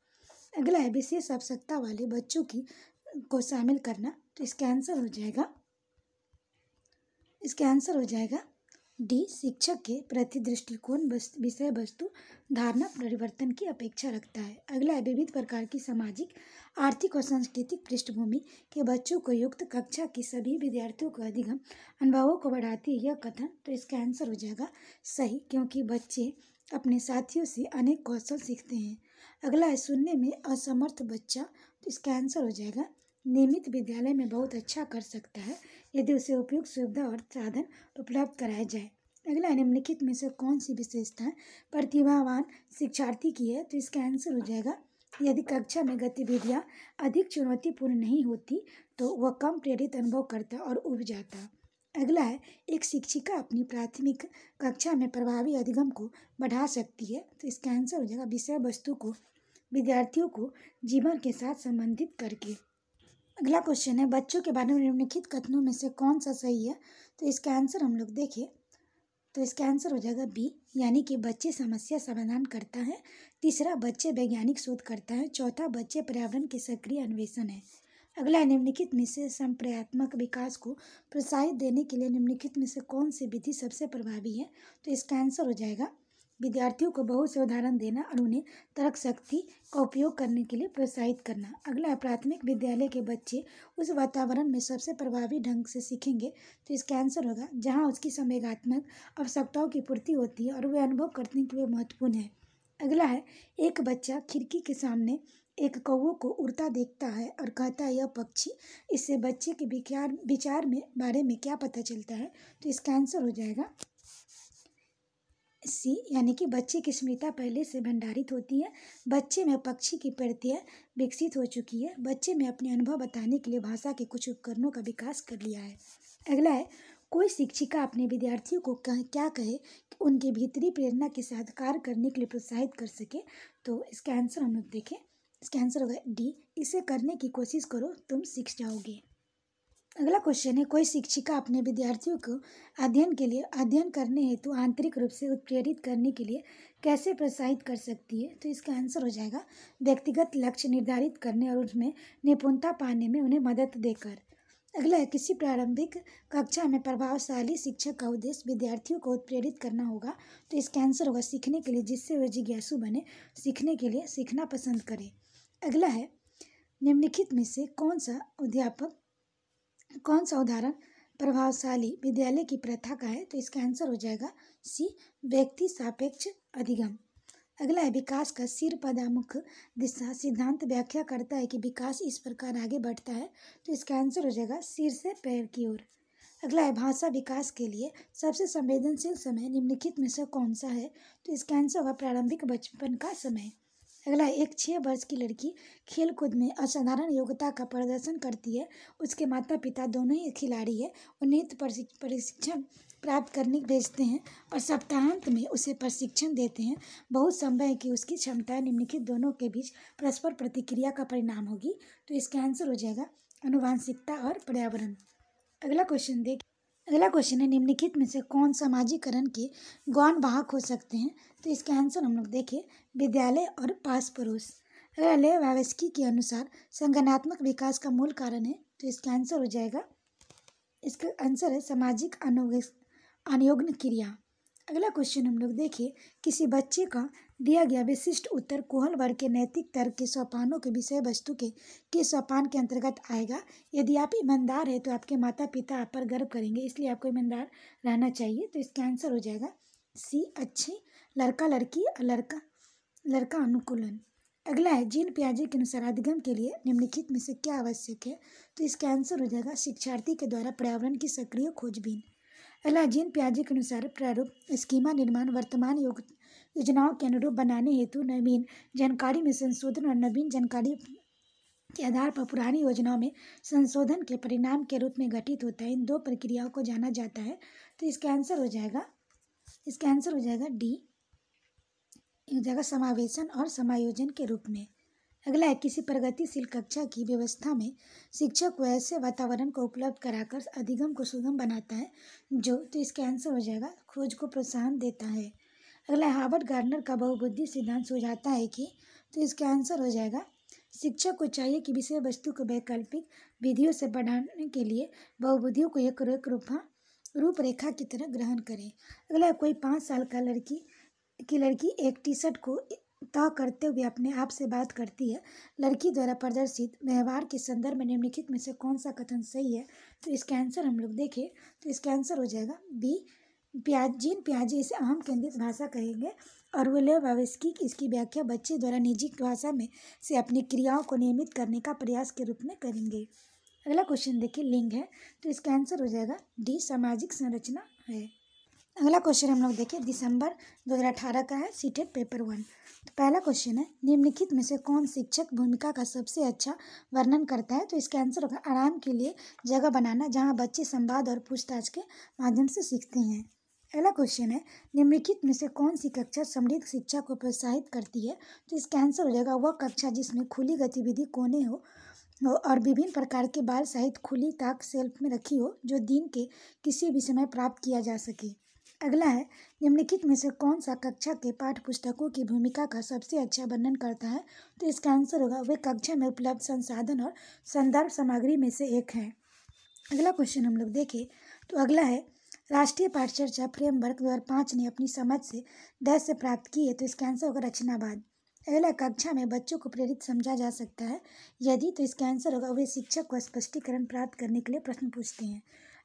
अगला है विशेष आवश्यकता वाले बच्चों की को शामिल करना तो इसका आंसर हो जाएगा इसका आंसर हो जाएगा डी शिक्षक के प्रति दृष्टिकोण विषय वस्तु धारणा परिवर्तन की अपेक्षा रखता है अगला है विविध प्रकार की सामाजिक आर्थिक और सांस्कृतिक पृष्ठभूमि के बच्चों को युक्त कक्षा के सभी विद्यार्थियों को अधिगम अनुभवों को बढ़ाती है यह कथन तो इसका आंसर हो जाएगा सही क्योंकि बच्चे अपने साथियों से अनेक कौशल सीखते हैं अगला है सुनने में असमर्थ बच्चा तो इसका आंसर हो जाएगा नियमित विद्यालय में बहुत अच्छा कर सकता है यदि उसे उपयुक्त सुविधा और साधन उपलब्ध कराया जाए अगला निम्नलिखित में से कौन सी विशेषता प्रतिभावान शिक्षार्थी की है तो इसका आंसर हो जाएगा यदि कक्षा में गतिविधियाँ अधिक चुनौतीपूर्ण नहीं होती तो वह कम प्रेरित अनुभव करता और उब जाता अगला है एक शिक्षिका अपनी प्राथमिक कक्षा में प्रभावी अधिगम को बढ़ा सकती है तो इसका आंसर हो जाएगा विषय वस्तु को विद्यार्थियों को जीवन के साथ संबंधित करके अगला क्वेश्चन है बच्चों के बारे में निम्नलिखित कथनों में से कौन सा सही है तो इसका आंसर हम लोग देखें तो इसका आंसर हो जाएगा बी यानी कि बच्चे समस्या समाधान करता है तीसरा बच्चे वैज्ञानिक शोध करता है चौथा बच्चे पर्यावरण के सक्रिय अन्वेषण है अगला निम्नलिखित में से संप्रयात्मक विकास को प्रोत्साहित देने के लिए निम्नलिखित में से कौन सी विधि सबसे प्रभावी है तो इसका आंसर हो जाएगा विद्यार्थियों को बहुत से उदाहरण देना और उन्हें तर्क शक्ति का उपयोग करने के लिए प्रोत्साहित करना अगला प्राथमिक विद्यालय के बच्चे उस वातावरण में सबसे प्रभावी ढंग से सीखेंगे तो इसका आंसर होगा जहां उसकी संवेगात्मक आवश्यकताओं की पूर्ति होती है और वे अनुभव करने के लिए महत्वपूर्ण है अगला है एक बच्चा खिड़की के सामने एक कौओ को उड़ता देखता है और कहता है यह पक्षी इससे बच्चे के विचार विचार में बारे में क्या पता चलता है तो इसका आंसर हो जाएगा सी यानी कि बच्चे की स्मृता पहले से भंडारित होती है बच्चे में पक्षी की प्रत्यय विकसित हो चुकी है बच्चे में अपने अनुभव बताने के लिए भाषा के कुछ उपकरणों का विकास कर लिया है अगला है कोई शिक्षिका अपने विद्यार्थियों को क्या कहे कि उनकी भीतरी प्रेरणा के साथ कार्य करने के लिए प्रोत्साहित कर सके तो इसका आंसर हम लोग देखें इसका आंसर होगा डी इसे करने की कोशिश करो तुम सीख जाओगे अगला क्वेश्चन है कोई शिक्षिका अपने विद्यार्थियों को अध्ययन के लिए अध्ययन करने हेतु आंतरिक रूप से उत्प्रेरित करने के लिए कैसे प्रोत्साहित कर सकती है तो इसका आंसर हो जाएगा व्यक्तिगत लक्ष्य निर्धारित करने और उसमें निपुणता पाने में उन्हें मदद देकर अगला है किसी प्रारंभिक कक्षा में प्रभावशाली शिक्षक का उद्देश्य विद्यार्थियों को उत्प्रेरित करना होगा तो इसका आंसर होगा सीखने के लिए जिससे वे जिज्ञासु बने सीखने के लिए सीखना पसंद करें अगला है निम्नलिखित में से कौन सा अध्यापक कौन सा उदाहरण प्रभावशाली विद्यालय की प्रथा का है तो इसका आंसर हो जाएगा सी व्यक्ति सापेक्ष अधिगम अगला है विकास का सिर पदामुख दिशा सिद्धांत व्याख्या करता है कि विकास इस प्रकार आगे बढ़ता है तो इसका आंसर हो जाएगा सिर से पैर की ओर अगला है भाषा विकास के लिए सबसे संवेदनशील समय निम्नलिखित में से कौन सा है तो इसका आंसर होगा प्रारंभिक बचपन का समय अगला एक छः वर्ष की लड़की खेलकूद में असाधारण योग्यता का प्रदर्शन करती है उसके माता पिता दोनों ही खिलाड़ी है उन्हें प्रशिक्षण प्राप्त करने भेजते हैं और सप्ताहांत में उसे प्रशिक्षण देते हैं बहुत संभव है कि उसकी क्षमता निम्नलिखित दोनों के बीच परस्पर प्रतिक्रिया का परिणाम होगी तो इसका आंसर हो जाएगा अनुवांशिकता और पर्यावरण अगला क्वेश्चन देख अगला क्वेश्चन है निम्नलिखित में से कौन सामाजिकरण के गौन वाहक हो सकते हैं तो इसका आंसर हम लोग देखें विद्यालय और पास पड़ोस अगला ले वावेस्की के अनुसार संगठनात्मक विकास का मूल कारण है तो इसका आंसर हो जाएगा इसका आंसर है सामाजिक अनुयोग क्रिया अगला क्वेश्चन हम लोग देखें किसी बच्चे का दिया गया विशिष्ट उत्तर कोहल वर्ग के नैतिक तर्क के सोपानों के विषय वस्तु के के सोपान के अंतर्गत आएगा यदि आप ईमानदार है तो आपके माता पिता आप पर गर्व करेंगे इसलिए आपको ईमानदार रहना चाहिए तो इसका आंसर हो जाएगा सी अच्छे लड़का लड़की लड़का लड़का अनुकूलन अगला है जीन प्याजे के अनुसार अधिगम के लिए निम्नलिखित में से क्या आवश्यक है तो इसका आंसर हो जाएगा शिक्षार्थी के द्वारा पर्यावरण की सक्रिय खोजबीन अगला जीन प्याजे के अनुसार प्रारूप स्कीमा निर्माण वर्तमान योग्य योजनाओं के अनुरूप बनाने हेतु नवीन जानकारी में संशोधन और नवीन जानकारी के आधार पर पुरानी योजनाओं में संशोधन के परिणाम के रूप में गठित होता है इन दो प्रक्रियाओं को जाना जाता है तो इसका आंसर हो जाएगा इसका आंसर हो जाएगा डी हो जाएगा समावेशन और समायोजन के रूप में अगला है किसी प्रगतिशील कक्षा की व्यवस्था में शिक्षक को ऐसे वातावरण को उपलब्ध कराकर अधिगम को सुगम बनाता है जो तो इसका आंसर हो जाएगा खोज को प्रोत्साहन देता है अगला हार्वर्ड गार्डनर का बहुबुद्धि सिद्धांत सुझाता है कि तो इसका आंसर हो जाएगा शिक्षक को चाहिए कि विषय वस्तु को वैकल्पिक विधियों से बढ़ाने के लिए बहुबुद्धियों को एक रूपा रूपरेखा की तरह ग्रहण करें अगला कोई पाँच साल का लड़की की लड़की एक टी शर्ट को तय करते हुए अपने आप से बात करती है लड़की द्वारा प्रदर्शित व्यवहार के संदर्भ में निम्नलिखित में से कौन सा कथन सही है तो इसका आंसर हम लोग देखें तो इसका आंसर हो जाएगा बी प्याज जिन प्याजे से अहम केंद्रित भाषा कहेंगे और वो वावेस्की की इसकी व्याख्या बच्चे द्वारा निजी भाषा में से अपनी क्रियाओं को नियमित करने का प्रयास के रूप में करेंगे अगला क्वेश्चन देखिए लिंग है तो इसका आंसर हो जाएगा डी सामाजिक संरचना है अगला क्वेश्चन हम लोग देखिए दिसंबर अठारह का है सीटेड पेपर वन तो पहला क्वेश्चन है निम्नलिखित में से कौन शिक्षक भूमिका का सबसे अच्छा वर्णन करता है तो इसका आंसर होगा आराम के लिए जगह बनाना जहाँ बच्चे संवाद और पूछताछ के माध्यम से सीखते हैं अगला क्वेश्चन है निम्नलिखित में से कौन सी कक्षा समृद्ध शिक्षा को प्रोत्साहित करती है तो इसका आंसर हो जाएगा वह कक्षा जिसमें खुली गतिविधि कोने हो और विभिन्न प्रकार के बाल साहित्य खुली ताक सेल्फ में रखी हो जो दिन के किसी भी समय प्राप्त किया जा सके अगला है निम्नलिखित में से कौन सा कक्षा के पाठ पुस्तकों की भूमिका का सबसे अच्छा वर्णन करता है तो इसका आंसर होगा वे कक्षा में उपलब्ध संसाधन और संदर्भ सामग्री में से एक है अगला क्वेश्चन हम लोग देखें तो अगला है राष्ट्रीय पाठचर्चा फ्रेमवर्क दो हज़ार पाँच ने अपनी समझ से दस से प्राप्त की है तो इस आंसर होगा रचनाबाद अगला कक्षा में बच्चों को प्रेरित समझा जा सकता है यदि तो इसका आंसर होगा वे शिक्षक को स्पष्टीकरण प्राप्त करने के लिए प्रश्न पूछते हैं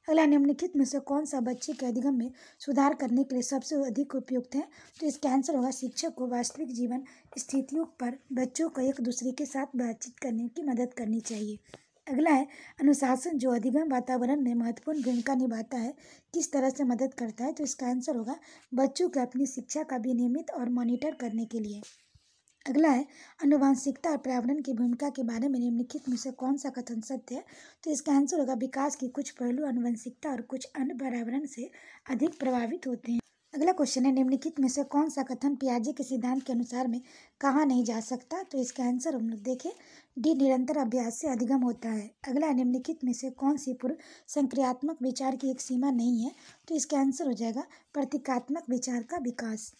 अगला निम्नलिखित में से कौन सा बच्चे के अधिगम में सुधार करने के लिए सबसे अधिक उपयुक्त है तो इसका आंसर होगा शिक्षक को वास्तविक जीवन स्थितियों पर बच्चों को एक दूसरे के साथ बातचीत करने की मदद करनी चाहिए अगला है अनुशासन जो अधिगम वातावरण में महत्वपूर्ण भूमिका निभाता है किस तरह से मदद करता है तो इसका आंसर होगा बच्चों के अपनी शिक्षा का नियमित और मॉनिटर करने के लिए अगला है अनुवांशिकता और पर्यावरण की भूमिका के बारे में निम्नलिखित में से कौन सा कथन सत्य है तो इसका आंसर होगा विकास के कुछ पहलू अनुवंशिकता और कुछ अन्य पर्यावरण से अधिक प्रभावित होते हैं अगला क्वेश्चन है निम्नलिखित में से कौन सा कथन पियाजे के सिद्धांत के अनुसार में कहा नहीं जा सकता तो इसका आंसर हम लोग देखें डी निरंतर अभ्यास से अधिगम होता है अगला निम्नलिखित में से कौन सी पूर्व संक्रियात्मक विचार की एक सीमा नहीं है तो इसका आंसर हो जाएगा प्रतीकात्मक विचार का विकास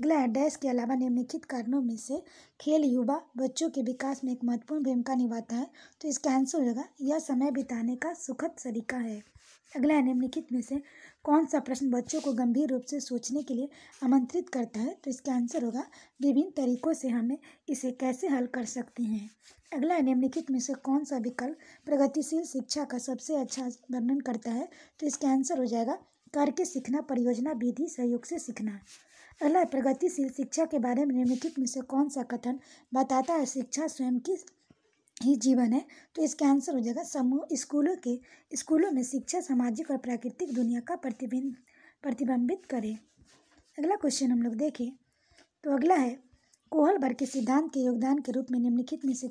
अगला है डैश के अलावा निम्नलिखित कारणों में से खेल युवा बच्चों के विकास में एक महत्वपूर्ण भूमिका निभाता है तो इसका आंसर हो जाएगा यह समय बिताने का सुखद तरीका है अगला है निम्नलिखित में से कौन सा प्रश्न बच्चों को गंभीर रूप से सोचने के लिए आमंत्रित करता है तो इसका आंसर होगा विभिन्न तरीकों से हमें इसे कैसे हल कर सकते हैं अगला है निम्नलिखित में से कौन सा विकल्प प्रगतिशील शिक्षा का सबसे अच्छा वर्णन करता है तो इसका आंसर हो जाएगा करके सीखना परियोजना विधि सहयोग से सीखना अगला प्रगतिशील शिक्षा के बारे में निम्नलिखित में से कौन सा कथन बताता है शिक्षा स्वयं की ही जीवन है तो इसका आंसर हो जाएगा समूह स्कूलों के स्कूलों में शिक्षा सामाजिक और प्राकृतिक दुनिया का प्रतिबिंब प्रतिबिंबित करें अगला क्वेश्चन हम लोग देखें तो अगला है भर के सिद्धांत के योगदान के रूप में निम्नलिखित में से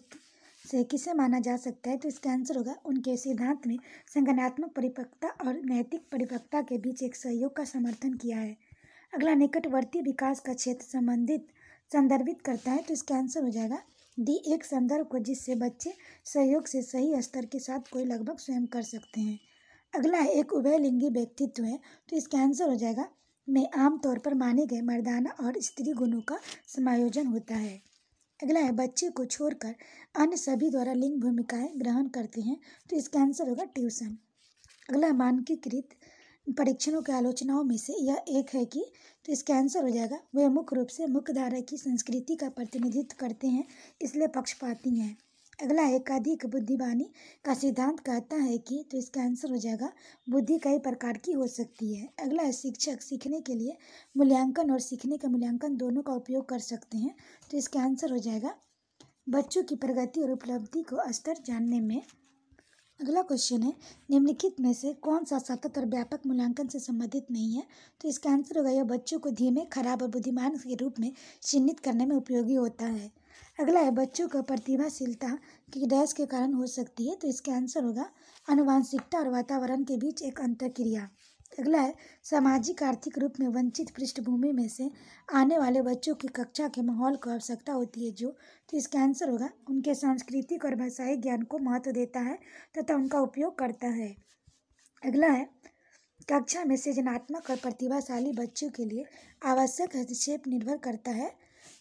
से किसे माना जा सकता है तो इसका आंसर होगा उनके सिद्धांत में संगठनात्मक परिपक्वता और नैतिक परिपक्वता के बीच एक सहयोग का समर्थन किया है अगला निकटवर्ती विकास का क्षेत्र संबंधित संदर्भित करता है तो इसका आंसर हो जाएगा दी एक संदर्भ को जिससे बच्चे सहयोग से सही स्तर के साथ कोई लगभग स्वयं कर सकते हैं अगला है एक उभयलिंगी व्यक्तित्व है तो इसका आंसर हो जाएगा में आमतौर पर माने गए मर्दाना और स्त्री गुणों का समायोजन होता है अगला है बच्चे को छोड़कर अन्य सभी द्वारा लिंग भूमिकाएं ग्रहण करते हैं तो इसका आंसर होगा ट्यूशन अगला मानकीकृत परीक्षणों की आलोचनाओं में से यह एक है कि तो इसका आंसर हो जाएगा वे मुख्य रूप से मुख्यधारा की संस्कृति का प्रतिनिधित्व करते हैं इसलिए पक्षपाती हैं अगला एकाधिक बुद्धिवानी का सिद्धांत कहता है कि तो इसका आंसर हो जाएगा बुद्धि कई प्रकार की हो सकती है अगला है शिक्षक सीखने के लिए मूल्यांकन और सीखने का मूल्यांकन दोनों का उपयोग कर सकते हैं तो इसका आंसर हो जाएगा बच्चों की प्रगति और उपलब्धि को स्तर जानने में अगला क्वेश्चन है निम्नलिखित में से कौन सा सतत और व्यापक मूल्यांकन से संबंधित नहीं है तो इसका आंसर होगा यह बच्चों को धीमे खराब और बुद्धिमान के रूप में चिन्हित करने में उपयोगी होता है अगला है बच्चों का प्रतिभाशीलता की डैस के कारण हो सकती है तो इसका आंसर होगा अनुवांशिकता और वातावरण के बीच एक क्रिया अगला है सामाजिक आर्थिक रूप में वंचित पृष्ठभूमि में से आने वाले बच्चों की कक्षा के माहौल को आवश्यकता होती है जो तो इसका आंसर होगा उनके सांस्कृतिक और भाषाई ज्ञान को महत्व देता है तथा उनका उपयोग करता है अगला है कक्षा में सृजनात्मक और प्रतिभाशाली बच्चों के लिए आवश्यक हस्तक्षेप निर्भर करता है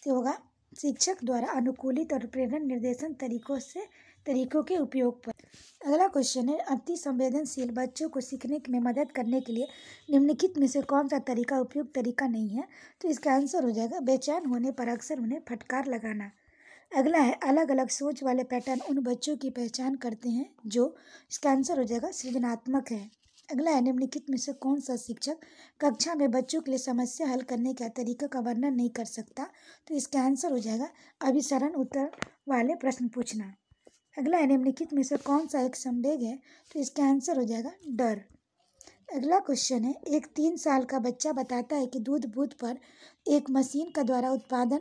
तो होगा शिक्षक द्वारा अनुकूलित और प्रेरण निर्देशन तरीकों से तरीकों के उपयोग पर अगला क्वेश्चन है अति संवेदनशील बच्चों को सीखने में मदद करने के लिए निम्नलिखित में से कौन सा तरीका उपयुक्त तरीका नहीं है तो इसका आंसर हो जाएगा बेचैन होने पर अक्सर उन्हें फटकार लगाना अगला है अलग अलग सोच वाले पैटर्न उन बच्चों की पहचान करते हैं जो इसका आंसर हो जाएगा सृजनात्मक है अगला है निम्नलिखित में से कौन सा शिक्षक कक्षा में बच्चों के लिए समस्या हल करने का तरीका का वर्णन नहीं कर सकता तो इसका आंसर हो जाएगा अभिसरण उत्तर वाले प्रश्न पूछना अगला है निम्नलिखित में से कौन सा एक संवेग है तो इसका आंसर हो जाएगा डर अगला क्वेश्चन है एक तीन साल का बच्चा बताता है कि दूध बूथ पर एक मशीन का द्वारा उत्पादन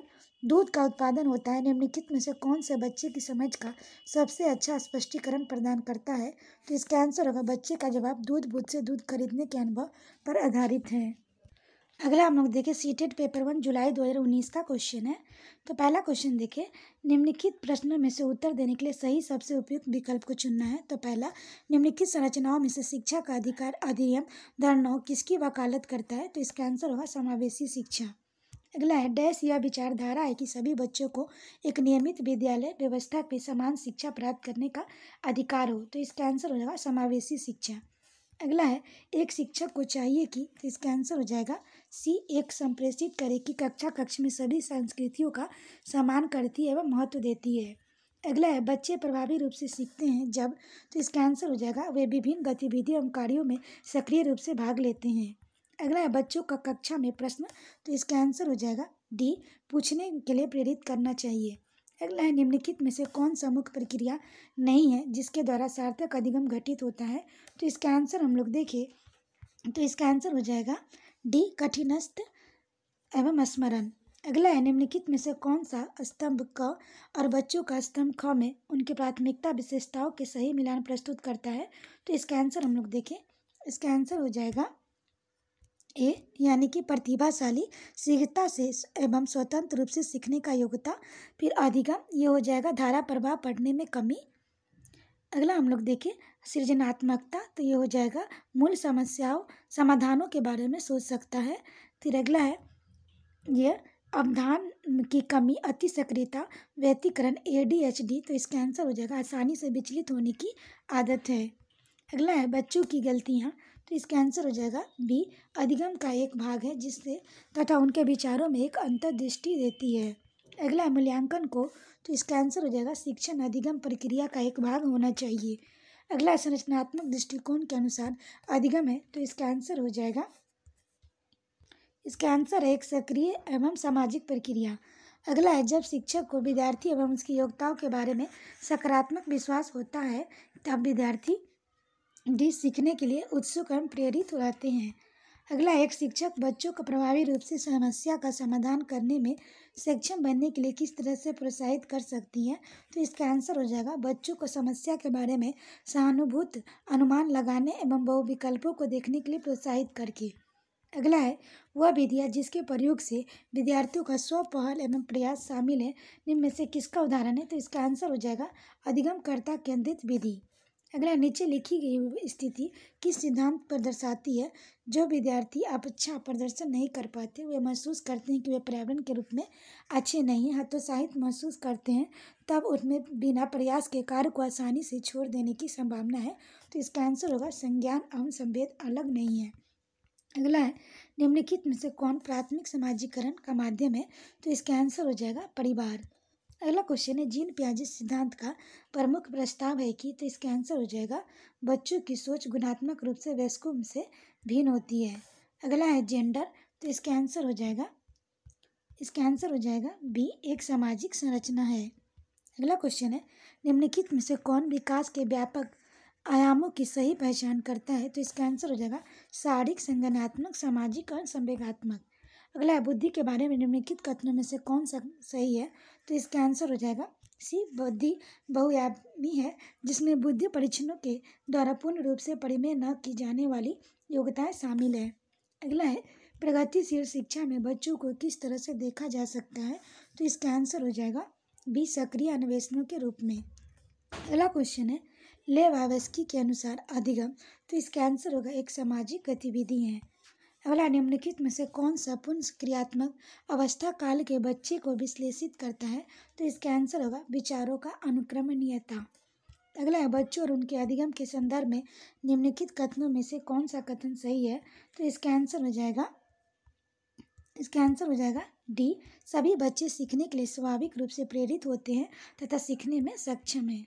दूध का उत्पादन होता है निम्नलिखित में से कौन से बच्चे की समझ का सबसे अच्छा स्पष्टीकरण प्रदान करता है तो इसका आंसर होगा बच्चे का जवाब दूध बूथ से दूध खरीदने के अनुभव पर आधारित है अगला हम लोग देखें सीटेड पेपर वन जुलाई 2019 का क्वेश्चन है तो पहला क्वेश्चन देखें निम्नलिखित प्रश्नों में से उत्तर देने के लिए सही सबसे उपयुक्त विकल्प को चुनना है तो पहला निम्नलिखित संरचनाओं में से शिक्षा का अधिकार अधिनियम धरना किसकी वकालत करता है तो इसका आंसर होगा समावेशी शिक्षा अगला है डैश यह विचारधारा है कि सभी बच्चों को एक नियमित विद्यालय व्यवस्था पर समान शिक्षा प्राप्त करने का अधिकार हो तो इसका आंसर हो जाएगा समावेशी शिक्षा अगला है एक शिक्षक को चाहिए कि तो इसका आंसर हो जाएगा सी एक संप्रेषित करे कि कक्षा कक्ष में सभी संस्कृतियों का सम्मान करती है एवं महत्व देती है अगला है बच्चे प्रभावी रूप से सीखते हैं जब तो इसका आंसर हो जाएगा वे विभिन्न गतिविधियों एवं कार्यों में सक्रिय रूप से भाग लेते हैं अगला है बच्चों का कक्षा में प्रश्न तो इसका आंसर हो जाएगा डी पूछने के लिए प्रेरित करना चाहिए अगला है निम्नलिखित में से कौन सा मुख्य प्रक्रिया नहीं है जिसके द्वारा सार्थक अधिगम घटित होता है तो इसका आंसर हम लोग देखें तो इसका आंसर हो जाएगा डी कठिनस्थ एवं स्मरण अगला है निम्नलिखित में से कौन सा स्तंभ क और बच्चों का स्तंभ ख में उनके प्राथमिकता विशेषताओं के सही मिलान प्रस्तुत करता है तो इसका आंसर हम लोग देखें इसका आंसर हो जाएगा ए यानी कि प्रतिभाशाली शीघ्रता से एवं स्वतंत्र रूप से सीखने का योग्यता फिर अधिगम ये हो जाएगा धारा प्रभाव पढ़ने में कमी अगला हम लोग देखें सृजनात्मकता तो ये हो जाएगा मूल समस्याओं समाधानों के बारे में सोच सकता है फिर अगला है ये अवधान की कमी अति सक्रियता एच डी तो इसका आंसर हो जाएगा आसानी से विचलित होने की आदत है अगला है बच्चों की गलतियाँ तो इसका आंसर हो जाएगा बी अधिगम का एक भाग है जिससे तथा उनके विचारों में एक अंतर्दृष्टि देती है अगला मूल्यांकन को तो इसका आंसर हो जाएगा शिक्षण अधिगम प्रक्रिया का एक भाग होना चाहिए अगला संरचनात्मक दृष्टिकोण के अनुसार अधिगम है तो इसका आंसर हो जाएगा इसका आंसर है एक सक्रिय एवं सामाजिक प्रक्रिया अगला है जब शिक्षक को विद्यार्थी एवं उसकी योग्यताओं के बारे में सकारात्मक विश्वास होता है तब विद्यार्थी डिश सीखने के लिए उत्सुक एवं प्रेरित रहते हैं अगला एक शिक्षक बच्चों को प्रभावी रूप से समस्या का समाधान करने में सक्षम बनने के लिए किस तरह से प्रोत्साहित कर सकती है तो इसका आंसर हो जाएगा बच्चों को समस्या के बारे में सहानुभूत अनुमान लगाने एवं बहुविकल्पों को देखने के लिए प्रोत्साहित करके अगला है वह विधिया जिसके प्रयोग से विद्यार्थियों का स्व पहल एवं प्रयास शामिल है निम्न में से किसका उदाहरण है तो इसका आंसर हो जाएगा अधिगमकर्ता केंद्रित विधि अगला नीचे लिखी गई स्थिति किस सिद्धांत पर दर्शाती है जो विद्यार्थी आप अच्छा प्रदर्शन नहीं कर पाते वे महसूस करते हैं कि वे पर्यावरण के रूप में अच्छे नहीं हैं हतोत्साहित महसूस करते हैं तब उसमें बिना प्रयास के कार्य को आसानी से छोड़ देने की संभावना है तो इसका आंसर होगा संज्ञान एवं संवेद अलग नहीं है अगला है निम्नलिखित में से कौन प्राथमिक समाजीकरण का माध्यम है तो इसका आंसर हो जाएगा परिवार अगला क्वेश्चन है जीन प्याजे सिद्धांत का प्रमुख प्रस्ताव है कि तो इसका आंसर हो जाएगा बच्चों की सोच गुणात्मक रूप से वयस्कों से भिन्न होती है अगला है जेंडर तो इसका आंसर हो जाएगा इसका आंसर हो जाएगा बी एक सामाजिक संरचना है अगला क्वेश्चन है निम्नलिखित में से कौन विकास के व्यापक आयामों की सही पहचान करता है तो इसका आंसर हो जाएगा शारीरिक संगनात्मक सामाजिक और संवेगात्मक अगला है बुद्धि के बारे में निम्नलिखित कथनों में से कौन सा सही है तो इसका आंसर हो जाएगा सी बुद्धि बहुयामी है जिसमें बुद्धि परीक्षणों के द्वारा पूर्ण रूप से परिमेय न की जाने वाली योग्यताएँ शामिल है अगला है प्रगतिशील शिक्षा में बच्चों को किस तरह से देखा जा सकता है तो इसका आंसर हो जाएगा बी सक्रिय अन्वेषणों के रूप में अगला क्वेश्चन है ले के अनुसार अधिगम तो इसका आंसर होगा एक सामाजिक गतिविधि है अगला निम्नलिखित में से कौन सा पुंस क्रियात्मक अवस्था काल के बच्चे को विश्लेषित करता है तो इसका आंसर होगा विचारों का अनुक्रमणीयता अगला है बच्चों और उनके अधिगम के संदर्भ में निम्नलिखित कथनों में से कौन सा कथन सही है तो इसका आंसर हो जाएगा इसका आंसर हो जाएगा डी सभी बच्चे सीखने के लिए स्वाभाविक रूप से प्रेरित होते हैं तथा सीखने में सक्षम हैं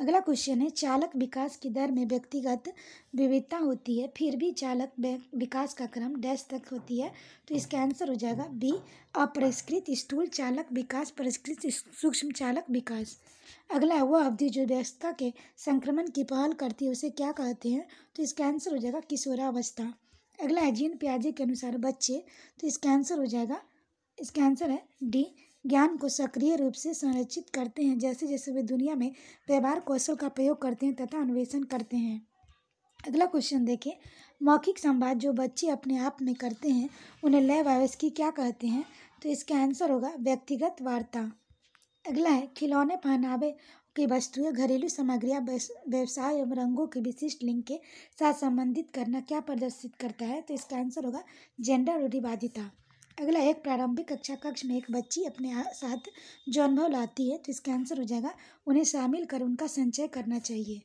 अगला क्वेश्चन है चालक विकास की दर में व्यक्तिगत विविधता होती है फिर भी चालक विकास का क्रम डैश तक होती है तो इसका आंसर हो जाएगा बी अपरिष्कृत स्थूल चालक विकास परिष्कृत सूक्ष्म चालक विकास अगला है वह अवधि जो व्यवस्था के संक्रमण की पहल करती है उसे क्या कहते हैं तो इसका आंसर हो जाएगा किशोरावस्था अगला है जीन प्याजे के अनुसार बच्चे तो इसका आंसर हो जाएगा इसका आंसर है डी ज्ञान को सक्रिय रूप से संरक्षित करते हैं जैसे जैसे वे दुनिया में व्यवहार कौशल का प्रयोग करते हैं तथा अन्वेषण करते हैं अगला क्वेश्चन देखें मौखिक संवाद जो बच्चे अपने आप में करते हैं उन्हें लय की क्या कहते हैं तो इसका आंसर होगा व्यक्तिगत वार्ता अगला है खिलौने पहनावे की वस्तुएं घरेलू सामग्रियां व्यवसाय एवं रंगों के विशिष्ट लिंग के साथ संबंधित करना क्या प्रदर्शित करता है तो इसका आंसर होगा जेंडर रूढ़िवादिता अगला एक प्रारंभिक कक्षा कक्ष में एक बच्ची अपने साथ जो अनुभव लाती है तो इसका आंसर हो जाएगा उन्हें शामिल कर उनका संचय करना चाहिए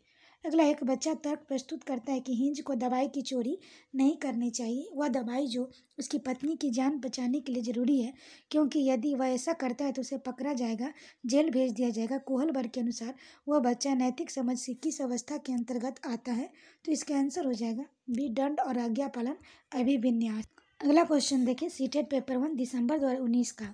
अगला एक बच्चा तर्क प्रस्तुत करता है कि हिंज को दवाई की चोरी नहीं करनी चाहिए वह दवाई जो उसकी पत्नी की जान बचाने के लिए ज़रूरी है क्योंकि यदि वह ऐसा करता है तो उसे पकड़ा जाएगा जेल भेज दिया जाएगा कोहल के अनुसार वह बच्चा नैतिक समझ से किस अवस्था के अंतर्गत आता है तो इसका आंसर हो जाएगा बी दंड और आज्ञा पालन अभिविन्यास अगला क्वेश्चन देखिए सीटेड पेपर वन दिसंबर दो हज़ार उन्नीस का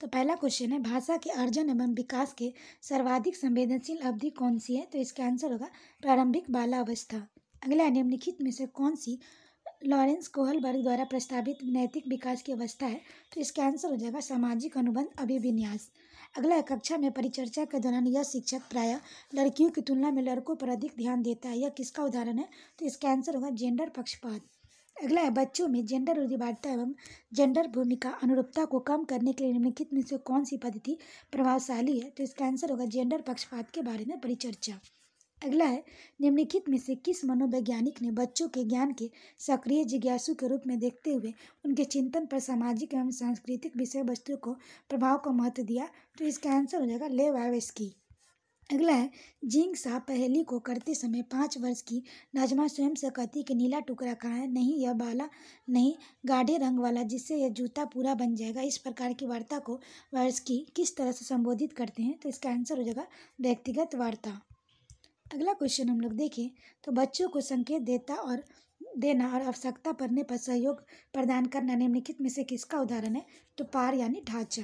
तो पहला क्वेश्चन है भाषा के अर्जन एवं विकास के सर्वाधिक संवेदनशील अवधि कौन सी है तो इसका आंसर होगा प्रारंभिक बाला अवस्था अगला है निम्नलिखित में से कौन सी लॉरेंस कोहलबर्ग द्वारा प्रस्तावित नैतिक विकास की अवस्था है तो इसका आंसर हो जाएगा सामाजिक अनुबंध अभिविन्यास अगला कक्षा में परिचर्चा के दौरान यह शिक्षक प्रायः लड़कियों की तुलना में लड़कों पर अधिक ध्यान देता है यह किसका उदाहरण है तो इसका आंसर होगा जेंडर पक्षपात अगला है बच्चों में जेंडर उद्यमिता एवं जेंडर भूमिका अनुरूपता को कम करने के लिए निम्नलिखित में से कौन सी पद्धति प्रभावशाली है तो इसका आंसर होगा जेंडर पक्षपात के बारे में परिचर्चा अगला है निम्नलिखित में से किस मनोवैज्ञानिक ने बच्चों के ज्ञान के सक्रिय जिज्ञासु के रूप में देखते हुए उनके चिंतन पर सामाजिक एवं सांस्कृतिक विषय वस्तु को प्रभाव का महत्व दिया तो इसका आंसर हो जाएगा आवेश अगला है जिंग साहब पहली को करते समय पाँच वर्ष की नजमा स्वयं से कहती कि नीला टुकड़ा कहाँ है नहीं यह बाला नहीं गाढ़े रंग वाला जिससे यह जूता पूरा बन जाएगा इस प्रकार की वार्ता को वर्ष की किस तरह से संबोधित करते हैं तो इसका आंसर हो जाएगा व्यक्तिगत वार्ता अगला क्वेश्चन हम लोग देखें तो बच्चों को संकेत देता और देना और आवश्यकता पड़ने पर सहयोग प्रदान करना निम्नलिखित में से किसका उदाहरण है तो पार यानी ढांचा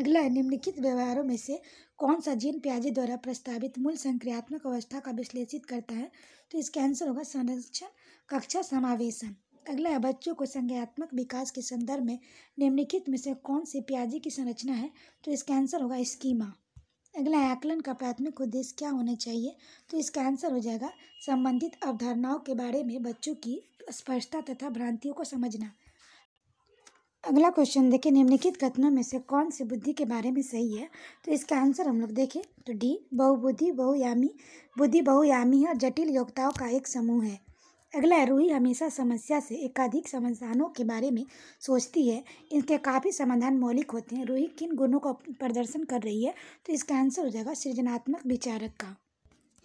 अगला है निम्नलिखित व्यवहारों में से कौन सा जीन प्याजे द्वारा प्रस्तावित मूल संक्रियात्मक अवस्था का विश्लेषित करता है तो इसका आंसर होगा संरक्षण कक्षा समावेशन अगला है बच्चों को संज्ञात्मक विकास के संदर्भ में निम्नलिखित में से कौन सी प्याजी की संरचना है तो इसका आंसर होगा स्कीमा अगला है आकलन का प्राथमिक उद्देश्य क्या होना चाहिए तो इसका आंसर हो जाएगा संबंधित अवधारणाओं के बारे में बच्चों की स्पष्टता तथा भ्रांतियों को समझना अगला क्वेश्चन देखें निम्नलिखित कथनों में से कौन सी बुद्धि के बारे में सही है तो इसका आंसर हम लोग देखें तो डी बहुबुद्धि बहुयामी बुद्धि बहुयामी है और जटिल योग्यताओं का एक समूह है अगला है रूही हमेशा समस्या से एकाधिक समाधानों के बारे में सोचती है इनके काफ़ी समाधान मौलिक होते हैं रूही किन गुणों का प्रदर्शन कर रही है तो इसका आंसर हो जाएगा सृजनात्मक विचारक का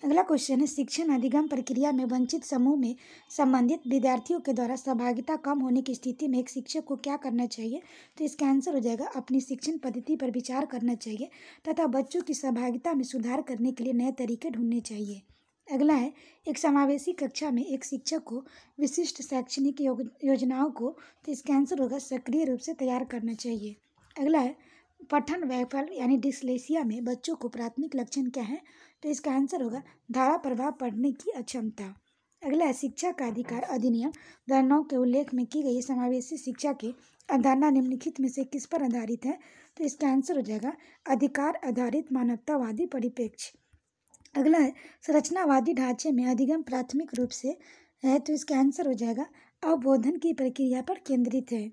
अगला क्वेश्चन है शिक्षण अधिगम प्रक्रिया में वंचित समूह में संबंधित विद्यार्थियों के द्वारा सहभागिता कम होने की स्थिति में एक शिक्षक को क्या करना चाहिए तो इसका आंसर हो जाएगा अपनी शिक्षण पद्धति पर विचार करना चाहिए तथा बच्चों की सहभागिता में सुधार करने के लिए नए तरीके ढूंढने चाहिए अगला है एक समावेशी कक्षा में एक शिक्षक को विशिष्ट शैक्षणिक योजनाओं को तो इसका आंसर होगा सक्रिय रूप से तैयार करना चाहिए अगला है पठन वैफल यानी डिस्लेसिया में बच्चों को प्राथमिक लक्षण क्या है तो इसका आंसर होगा धारा प्रभाव पड़ने की अक्षमता अगला है शिक्षा का अधिकार अधिनियम धारणाओं के उल्लेख में की गई समावेशी शिक्षा के अवधारणा निम्नलिखित में से किस पर आधारित है तो इसका आंसर हो जाएगा अधिकार आधारित मानवतावादी परिप्रेक्ष्य अगला है संरचनावादी ढांचे में अधिगम प्राथमिक रूप से है तो इसका आंसर हो जाएगा अवबोधन की प्रक्रिया पर केंद्रित है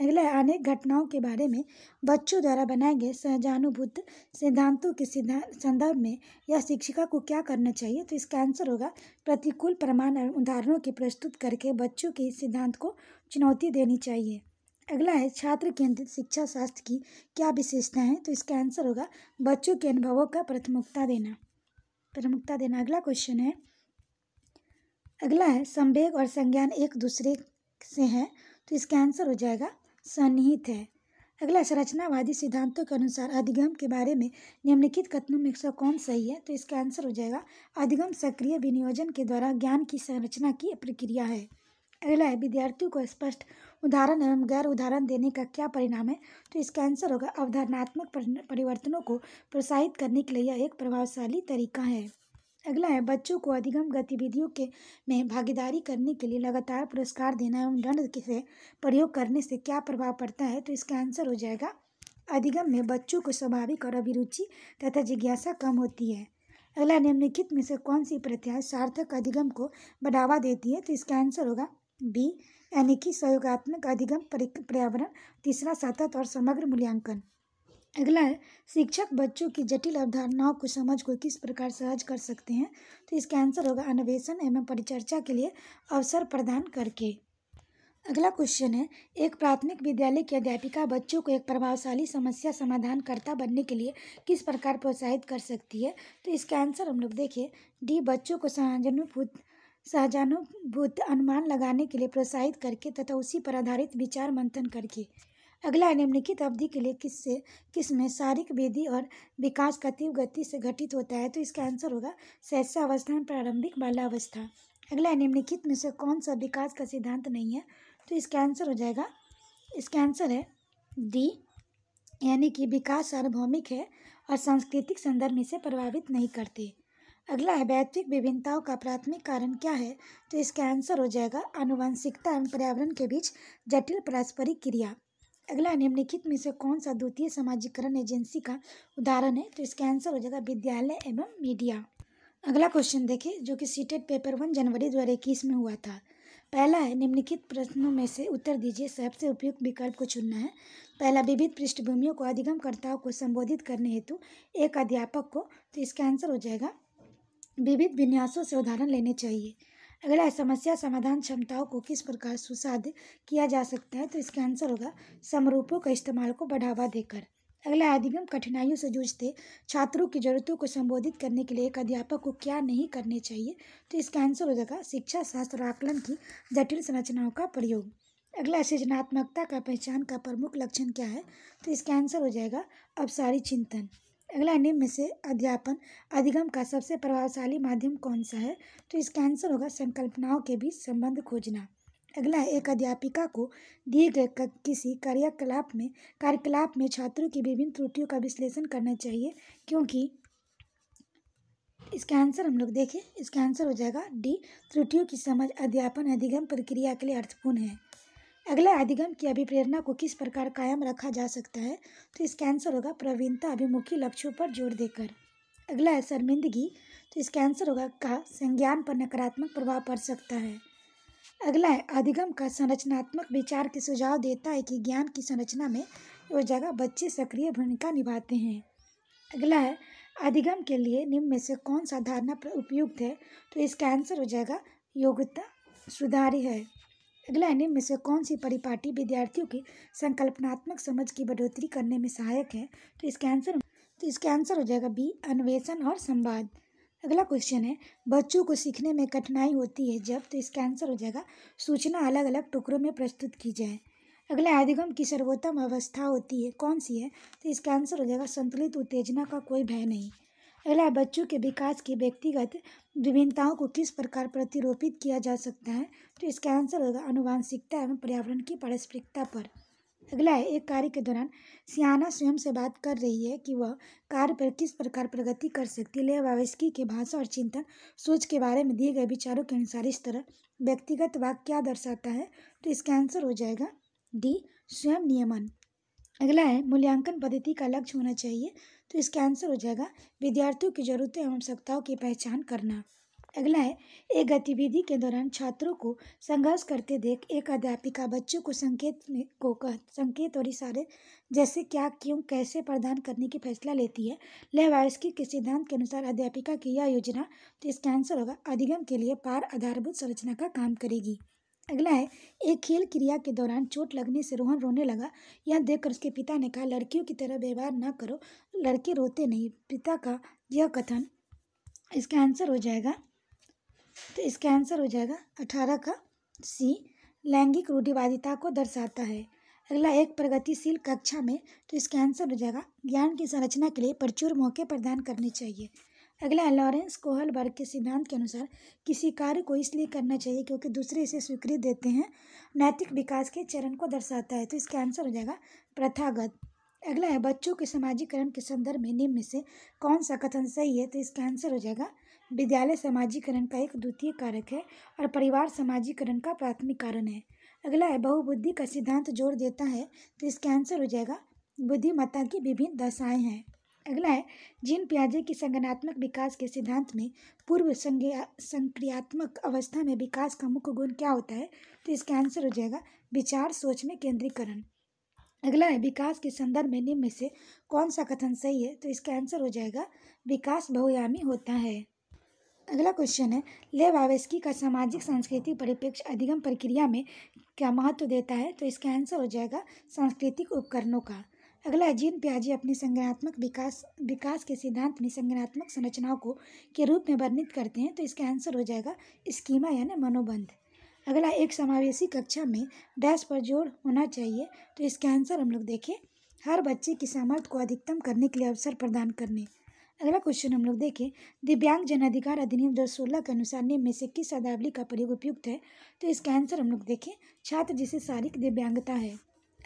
अगला अनेक घटनाओं के बारे में बच्चों द्वारा बनाए गए सहजानुभूत सिद्धांतों के सिद्धांत संदर्भ में या शिक्षिका को क्या करना चाहिए तो इसका आंसर होगा प्रतिकूल प्रमाण उदाहरणों की प्रस्तुत करके बच्चों के सिद्धांत को चुनौती देनी चाहिए अगला है छात्र केंद्रित शिक्षा शास्त्र की क्या विशेषताएं हैं तो इसका आंसर होगा बच्चों के अनुभवों का प्रथमुखता देना प्रमुखता देना अगला क्वेश्चन है अगला है संवेग और संज्ञान एक दूसरे से हैं तो इसका आंसर हो जाएगा सन्निहित है अगला संरचनावादी सिद्धांतों के अनुसार अधिगम के बारे में निम्नलिखित कथनों में से कौन सही है तो इसका आंसर हो जाएगा अधिगम सक्रिय विनियोजन के द्वारा ज्ञान की संरचना की प्रक्रिया है अगला है विद्यार्थियों को स्पष्ट उदाहरण एवं गैर उदाहरण देने का क्या परिणाम है तो इसका आंसर होगा अवधारणात्मक परिवर्तनों को प्रोत्साहित करने के लिए यह एक प्रभावशाली तरीका है अगला है बच्चों को अधिगम गतिविधियों के में भागीदारी करने के लिए लगातार पुरस्कार देना एवं दंड से प्रयोग करने से क्या प्रभाव पड़ता है तो इसका आंसर हो जाएगा अधिगम में बच्चों को स्वाभाविक और अभिरुचि तथा जिज्ञासा कम होती है अगला निम्नलिखित में से कौन सी प्रथा सार्थक अधिगम को बढ़ावा देती है तो इसका आंसर होगा बी यानी कि सहयोगात्मक अधिगम पर्यावरण तीसरा सतत और समग्र मूल्यांकन अगला है शिक्षक बच्चों की जटिल अवधारणाओं को समझ को किस प्रकार सहज कर सकते हैं तो इसका आंसर होगा अन्वेषण एवं परिचर्चा के लिए अवसर प्रदान करके अगला क्वेश्चन है एक प्राथमिक विद्यालय की अध्यापिका बच्चों को एक प्रभावशाली समस्या समाधानकर्ता बनने के लिए किस प्रकार प्रोत्साहित कर सकती है तो इसका आंसर हम लोग देखिए डी बच्चों को सहजानुभूत सहजानुभूत अनुमान लगाने के लिए प्रोत्साहित करके तथा उसी पर आधारित विचार मंथन करके अगला निम्नलिखित अवधि के लिए किस से किस में शारीरिक वृद्धि और विकास का तीव्र गति से घटित होता है तो इसका आंसर होगा सहसा अवस्था प्रारंभिक बालावस्था अगला निम्नलिखित में से कौन सा विकास का सिद्धांत नहीं है तो इसका आंसर हो जाएगा इसका आंसर है डी यानी कि विकास सार्वभौमिक है और सांस्कृतिक संदर्भ इसे प्रभावित नहीं करते अगला है वैत्विक विभिन्नताओं का प्राथमिक कारण क्या है तो इसका आंसर हो जाएगा आनुवंशिकता एवं पर्यावरण के बीच जटिल पारस्परिक क्रिया अगला निम्नलिखित में से कौन सा द्वितीय समाजीकरण एजेंसी का उदाहरण है तो इसका आंसर हो जाएगा विद्यालय एवं मीडिया अगला क्वेश्चन देखें जो कि सीटेट पेपर वन जनवरी दो में हुआ था पहला है निम्नलिखित प्रश्नों में से उत्तर दीजिए सबसे उपयुक्त विकल्प को चुनना है पहला विविध पृष्ठभूमियों को अधिगमकर्ताओं को संबोधित करने हेतु एक अध्यापक को तो इसका आंसर हो जाएगा विविध विन्यासों से उदाहरण लेने चाहिए अगला है समस्या समाधान क्षमताओं को किस प्रकार सुसाध किया जा सकता है तो इसका आंसर होगा समरूपों के इस्तेमाल को बढ़ावा देकर अगला अधिगम कठिनाइयों से जूझते छात्रों की जरूरतों को संबोधित करने के लिए एक अध्यापक को क्या नहीं करने चाहिए तो इसका आंसर हो जाएगा शिक्षा शास्त्र आकलन की जटिल संरचनाओं का प्रयोग अगला सृजनात्मकता का पहचान का प्रमुख लक्षण क्या है तो इसका आंसर हो जाएगा अपसारी चिंतन अगला निम्न से अध्यापन अधिगम का सबसे प्रभावशाली माध्यम कौन सा है तो इसका आंसर होगा संकल्पनाओं के बीच संबंध खोजना अगला है एक अध्यापिका को दिए गए किसी कार्यकलाप में कार्यकलाप में छात्रों की विभिन्न त्रुटियों का विश्लेषण करना चाहिए क्योंकि इसका आंसर हम लोग देखें इसका आंसर हो जाएगा डी त्रुटियों की समझ अध्यापन अधिगम प्रक्रिया के लिए अर्थपूर्ण है अगला अधिगम की अभिप्रेरणा को किस प्रकार कायम रखा जा सकता है तो इसका आंसर होगा प्रवीणता अभिमुखी लक्ष्यों पर जोर देकर अगला है शर्मिंदगी तो इसका आंसर होगा का संज्ञान पर नकारात्मक प्रभाव पड़ सकता है अगला है अधिगम का संरचनात्मक विचार के सुझाव देता है कि ज्ञान की संरचना में वो जगह बच्चे सक्रिय भूमिका निभाते हैं अगला है अधिगम के लिए निम्न में से कौन सा धारणा उपयुक्त है तो इसका आंसर हो जाएगा योग्यता सुधारी है अगला निम्न में से कौन सी परिपाटी विद्यार्थियों की संकल्पनात्मक समझ की बढ़ोतरी करने में सहायक है तो इसका आंसर तो इसका आंसर हो जाएगा बी अन्वेषण और संवाद अगला क्वेश्चन है बच्चों को सीखने में कठिनाई होती है जब तो इसका आंसर हो जाएगा सूचना अलग अलग टुकड़ों में प्रस्तुत की जाए अगला अधिगम की सर्वोत्तम अवस्था होती है कौन सी है तो इसका आंसर हो जाएगा संतुलित उत्तेजना का कोई भय नहीं पहला बच्चों के विकास की व्यक्तिगत विभिन्नताओं को किस प्रकार प्रतिरोपित किया जा सकता है तो इसका आंसर होगा अनुवांशिकता एवं पर्यावरण की पारस्परिकता पर अगला है एक कार्य के दौरान सियाना स्वयं से बात कर रही है कि वह कार्य पर किस प्रकार प्रगति कर सकती है लेवावस्की के भाषा और चिंतन सोच के बारे में दिए गए विचारों के अनुसार इस तरह व्यक्तिगत वाक्य क्या दर्शाता है तो इसका आंसर हो जाएगा डी स्वयं नियमन अगला है मूल्यांकन पद्धति का लक्ष्य होना चाहिए तो इसका आंसर हो जाएगा विद्यार्थियों की जरूरतें एवं आवश्यकताओं की पहचान करना अगला है एक गतिविधि के दौरान छात्रों को संघर्ष करते देख एक अध्यापिका बच्चों को संकेत को कह संकेत और इशारे जैसे क्या क्यों कैसे प्रदान करने की फैसला लेती है लेवायस्की के सिद्धांत के अनुसार अध्यापिका की यह योजना तो इसका आंसर होगा अधिगम के लिए पार आधारभूत संरचना का काम करेगी अगला है एक खेल क्रिया के दौरान चोट लगने से रोहन रोने लगा यह देखकर उसके पिता ने कहा लड़कियों की तरह व्यवहार ना करो लड़के रोते नहीं पिता का यह कथन इसका आंसर हो जाएगा तो इसका आंसर हो जाएगा अठारह का सी लैंगिक रूढ़िवादिता को दर्शाता है अगला एक प्रगतिशील कक्षा में तो इसका आंसर हो जाएगा ज्ञान की संरचना के लिए प्रचुर मौके प्रदान करने चाहिए अगला है लॉरेंस कोहल वर्ग के सिद्धांत के अनुसार किसी कार्य को इसलिए करना चाहिए क्योंकि दूसरे इसे स्वीकृत देते हैं नैतिक विकास के चरण को दर्शाता है तो इसका आंसर हो जाएगा प्रथागत अगला है बच्चों के समाजीकरण के संदर्भ में निम्न से कौन सा कथन सही है तो इसका आंसर हो जाएगा विद्यालय समाजीकरण का एक द्वितीय कारक है और परिवार समाजीकरण का प्राथमिक कारण है अगला है बहुबुद्धि का सिद्धांत जोर देता है तो इसका आंसर हो जाएगा बुद्धिमत्ता की विभिन्न दशाएँ हैं अगला है जीन प्याजे की संगनात्मक विकास के सिद्धांत में पूर्व संक्रियात्मक अवस्था में विकास का मुख्य गुण क्या होता है तो इसका आंसर हो जाएगा विचार सोच में केंद्रीकरण अगला है विकास के संदर्भ में निम्न में से कौन सा कथन सही है तो इसका आंसर हो जाएगा विकास बहुयामी होता है अगला क्वेश्चन है लेव आवेस्की का सामाजिक सांस्कृतिक परिप्रेक्ष्य अधिगम प्रक्रिया में क्या महत्व देता है तो इसका आंसर हो जाएगा सांस्कृतिक उपकरणों का अगला जीन प्याजी अपने संज्ञानात्मक विकास विकास के सिद्धांत में संज्ञानात्मक संरचनाओं को के रूप में वर्णित करते हैं तो इसका आंसर हो जाएगा स्कीमा यानी मनोबंध अगला एक समावेशी कक्षा में डैश पर जोर होना चाहिए तो इसका आंसर हम लोग देखें हर बच्चे की सामर्थ्य को अधिकतम करने के लिए अवसर प्रदान करने अगला क्वेश्चन हम लोग देखें दिव्यांग जन अधिकार अधिनियम दो सोलह के अनुसार निम्न में से किस शब्दावली का प्रयोग उपयुक्त है तो इसका आंसर हम लोग देखें छात्र जिसे शारीरिक दिव्यांगता है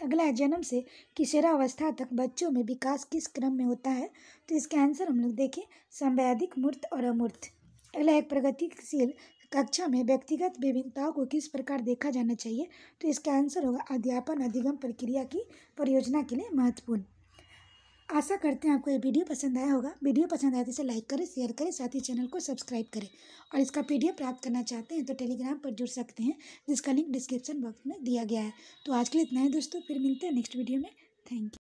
अगला है जन्म से किशोरावस्था तक बच्चों में विकास किस क्रम में होता है तो इसका आंसर हम लोग देखें संवैधिक मूर्त और अमूर्त अगला एक प्रगतिशील कक्षा में व्यक्तिगत विभिन्नताओं को किस प्रकार देखा जाना चाहिए तो इसका आंसर होगा अध्यापन अधिगम प्रक्रिया की परियोजना के लिए महत्वपूर्ण आशा करते हैं आपको ये वीडियो पसंद आया होगा वीडियो पसंद आया तो इसे लाइक करें शेयर करें साथ ही चैनल को सब्सक्राइब करें और इसका पी प्राप्त करना चाहते हैं तो टेलीग्राम पर जुड़ सकते हैं जिसका लिंक डिस्क्रिप्शन बॉक्स में दिया गया है तो आज के लिए इतना ही दोस्तों फिर मिलते हैं नेक्स्ट वीडियो में थैंक यू